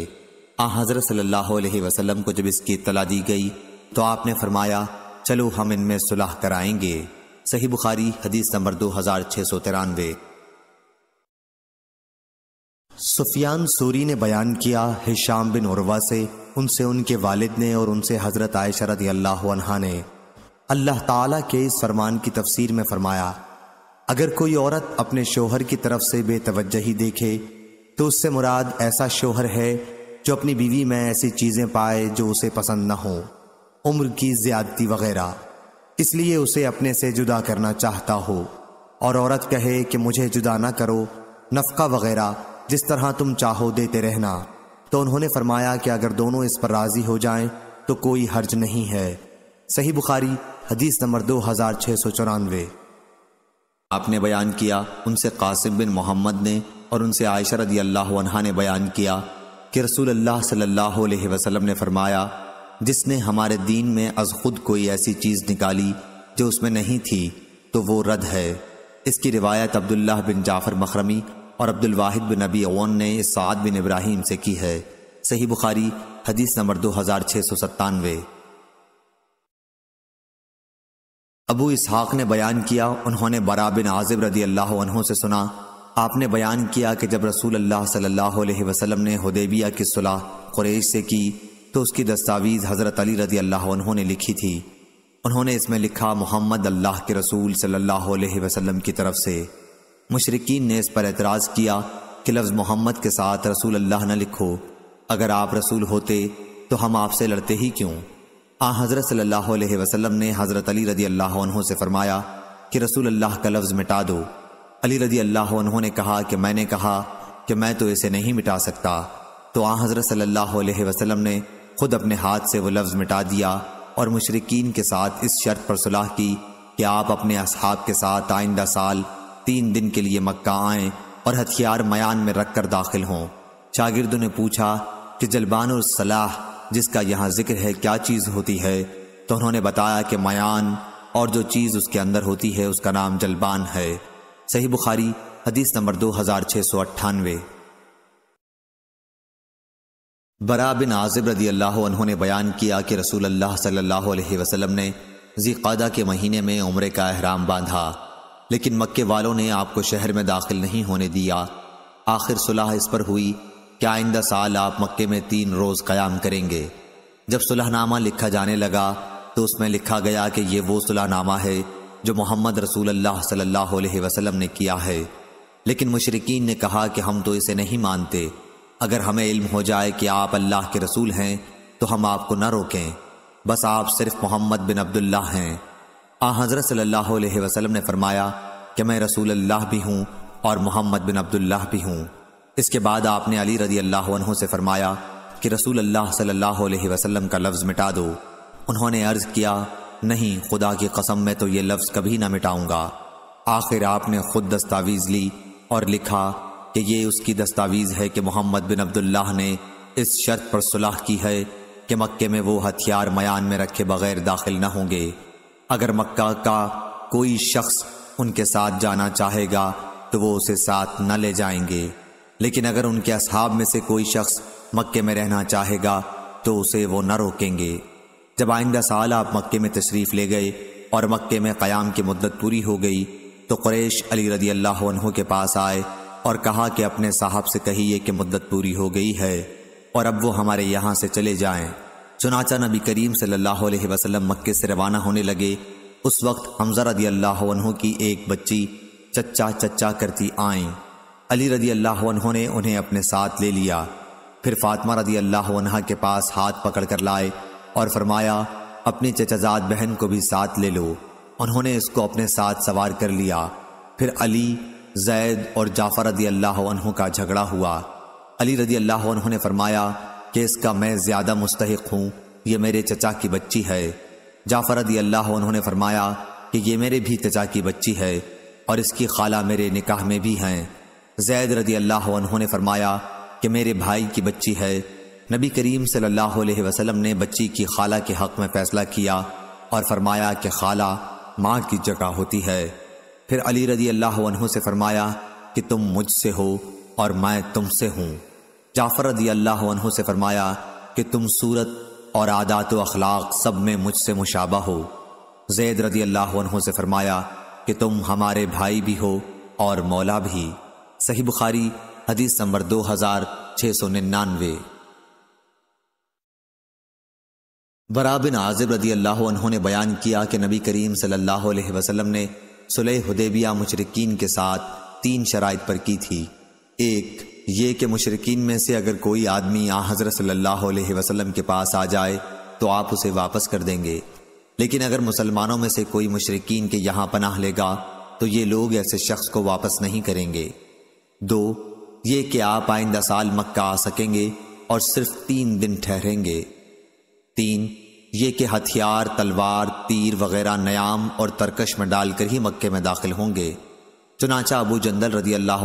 आ हजरत सल्लल्लाहु अलैहि वसल्लम को जब इसकी इतला दी गई तो आपने फरमाया चलो हम इनमें सुलह कराएंगे सही बुखारी हदीस नंबर दो हजार छह सौ तिरानवे सुफियान सूरी ने बयान किया हिशाम बिन उर्वा से उनसे उनके वालिद ने और उनसे हज़रत आयशरत अल्लाह ने अल्लाह ताला के इस फरमान की तफसीर में फरमाया अगर कोई औरत अपने शोहर की तरफ से बेतवजही देखे तो उससे मुराद ऐसा शोहर है जो अपनी बीवी में ऐसी चीज़ें पाए जो उसे पसंद न हो उम्र की ज्यादती वगैरह इसलिए उसे अपने से जुदा करना चाहता हो और औरत कहे कि मुझे जुदा ना करो नफका वगैरह जिस तरह तुम चाहो देते रहना तो उन्होंने फरमाया कि अगर दोनों इस पर राजी हो जाएं तो कोई हर्ज नहीं है सही बुखारी हदीस नंबर दो हजार छः सौ चौरानवे आपने बयान किया उनसे कासिम बिन मोहम्मद ने और उनसे आयशा रदी अल्लाह ने बयान किया कि रसूल अल्लाह सल्लल्लाहु अलैहि वसल्लम ने फरमाया जिसने हमारे दीन में अज खुद कोई ऐसी चीज़ निकाली जो उसमें नहीं थी तो वो रद्द है इसकी रिवायत अब्दुल्ला बिन जाफ़र मखरमी और अब्दुलवाहिद बिन नबी ओन ने साद बिन इब्राहिम से की है सही बुखारी हदीस नंबर दो हज़ार छः सौ सत्तानवे अबू इसहाक ने बयान किया उन्होंने बरा बिन आजिब रदी अल्लाह से सुना आपने बयान किया कि जब रसूल अल्लाह सल्लल्लाहु अलैहि वसल्लम ने हदेबिया की सुलह कुरैश से की तो उसकी दस्तावीज़ हज़रत अली रदी अल्लाह ने लिखी थी उन्होंने इसमें लिखा मोहम्मद अल्लाह के रसूल सल्लल्लाहु अलैहि वसल्लम की तरफ से मुशरकिन ने इस पर एतराज़ किया कि लफ्ज़ मोहम्मद के साथ रसूल अल्लाह न लिखो अगर आप रसूल होते तो हम आपसे लड़ते ही क्यों आ हज़रत सल्लल्लाहु अलैहि वसल्लम ने हज़रत अली रदी अल्लाह से फरमाया कि रसूल अल्लाह का लफ्ज़ मिटा दो अली रदी अल्लाह ने कहा कि मैंने कहा कि मैं तो इसे नहीं मिटा सकता तो आ हज़रत सल्लल्लाहु अलैहि वसल्लम ने खुद अपने हाथ से वो लफ्ज़ मिटा दिया और मुशरकिन के साथ इस शर्त पर सुलह की कि आप अपने असहाब के साथ आइंदा साल तीन दिन के लिए मक्का आए और हथियार मयान में रख कर दाखिल हों शागिर्दों ने पूछा कि जलबान और सलाह जिसका यहाँ जिक्र है क्या चीज़ होती है तो उन्होंने बताया कि मयान और जो चीज़ उसके अंदर होती है उसका नाम जलबान है सही बुखारी हदीस नंबर दो हज़ार छह सौ अट्ठानवे बरा बिन आजिब रदी अल्लाह ने बयान किया कि रसूल अल्लाह सल्लल्लाहु अलैहि वसल्लम ने जीकादा के महीने में उम्र का अहराम बांधा लेकिन मक्के वालों ने आपको शहर में दाखिल नहीं होने दिया आखिर सुलह इस पर हुई क्या आइंदा साल आप मक्के में तीन रोज़ क़याम करेंगे जब सुलहनामा लिखा जाने लगा तो उसमें लिखा गया कि यह वो सुलहनामा है जो मोहम्मद रसूल अल्लाह सल्लल्लाहु अलैहि वसल्लम ने किया है लेकिन मुशरकिन ने कहा कि हम तो इसे नहीं मानते अगर हमें इल्म हो जाए कि आप अल्लाह के रसूल हैं तो हम आपको न रोकें बस आप सिर्फ मोहम्मद बिन अब्दुल्ला हैं आ हज़रत सल्लल्लाहु अलैहि वसल्लम ने फरमाया कि मैं रसूल अल्लाह भी हूँ और मोहम्मद बिन अब्दुल्ला भी हूँ इसके बाद आपने अली रदी अल्लाह से फरमाया कि रसूल अल्लाह सल्लल्लाहु अलैहि वसल्लम का लफ्ज़ मिटा दो उन्होंने अर्ज़ किया नहीं खुदा की कसम में तो ये लफ्ज़ कभी ना मिटाऊंगा आखिर आपने खुद दस्तावीज़ ली और लिखा कि ये उसकी दस्तावीज़ है कि मोहम्मद बिन अब्दुल्लाह ने इस शर्त पर सुलह की है कि मक्के में वो हथियार मयान में रखे बगैर दाखिल ना होंगे अगर मक्का का कोई शख्स उनके साथ जाना चाहेगा तो वो उसे साथ न ले जाएंगे लेकिन अगर उनके असहाब में से कोई शख्स मक्के में रहना चाहेगा तो उसे वो न रोकेंगे जब आइंदा साल आप मक्के में तशरीफ़ ले गए और मक्के में क़याम की मुद्दत पूरी हो गई तो क्रैश अली रदी अल्लाह के पास आए और कहा कि अपने साहब से कहिए कि मुद्दत पूरी हो गई है और अब वो हमारे यहाँ से चले जाएं। चुनाचा नबी करीम सल्लल्लाहु अलैहि वसल्लम मक्के से रवाना होने लगे उस वक्त हमजा रदी अल्लाह की एक बच्ची चच्चा चच्चा करती आएँ अली रदी अल्लाह ने उन्हें अपने साथ ले लिया फिर फातमा रदी अल्लाह के पास हाथ पकड़ कर लाए और फरमाया अपनी चचाजाद बहन को भी साथ ले लो उन्होंने इसको अपने साथ सवार कर लिया फिर अली जैद और जाफ़र रदी अल्लाह का झगड़ा हुआ अली रदी अल्लाह ने फरमाया कि इसका मैं ज़्यादा मुस्तक हूँ ये मेरे चचा की बच्ची है जाफ़र रदी अल्लाह उन्होंने फरमाया कि ये मेरे भी चचा की बच्ची है और इसकी खाला मेरे निकाह में भी हैं जैद रदी अल्लाह ने फरमाया कि मेरे भाई की बच्ची है नबी करीम सल्लल्लाहु अलैहि वसल्लम ने बच्ची की खाला के हक में फैसला किया और फरमाया कि खाला माँ की जगह होती है फिर अली रदी अल्लाह से फरमाया कि तुम मुझसे हो और मैं तुमसे हूँ जाफर रदी अल्लाह से फरमाया कि तुम सूरत और आदात अखलाक सब में मुझसे मुशाबा हो जैद रदी अल्लाह से फरमाया कि तुम हमारे भाई भी हो और मौला भी सही बुखारी हदीस नंबर दो हजार छः सौ निन्यानवे बराबिन आजिब रदी अल्लाह उन्होंने बयान किया कि नबी करीम सल्लल्लाहु अलैहि वसल्लम ने सुलह हुदेबिया मुशरकिन के साथ तीन शराइ पर की थी एक ये कि मुशरकिन में से अगर कोई आदमी आ हजरत सल्लल्लाहु अलैहि वसल्लम के पास आ जाए तो आप उसे वापस कर देंगे लेकिन अगर मुसलमानों में से कोई मुशरकिन के यहाँ पनाह लेगा तो ये लोग ऐसे शख्स को वापस नहीं करेंगे दो ये कि आप आइंदा साल मक्का आ सकेंगे और सिर्फ तीन दिन ठहरेंगे तीन ये कि हथियार तलवार तीर वगैरह नयाम और तरकश में डालकर ही मक्के में दाखिल होंगे चुनाचा अबू जंदल रदी अल्लाह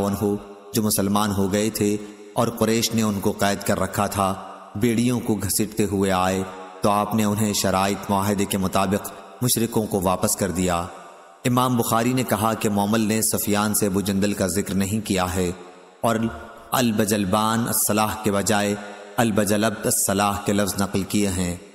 जो मुसलमान हो गए थे और कुरेश ने उनको कैद कर रखा था बेड़ियों को घसीटते हुए आए तो आपने उन्हें शराइत माहदे के मुताबिक मुशरकों को वापस कर दिया इमाम बुखारी ने कहा कि मोमल ने सफियान से जंदल का जिक्र नहीं किया है और अलबजलबान असलाह के बजाय अलबजलब असलाह के लफ्ज़ नकल किए हैं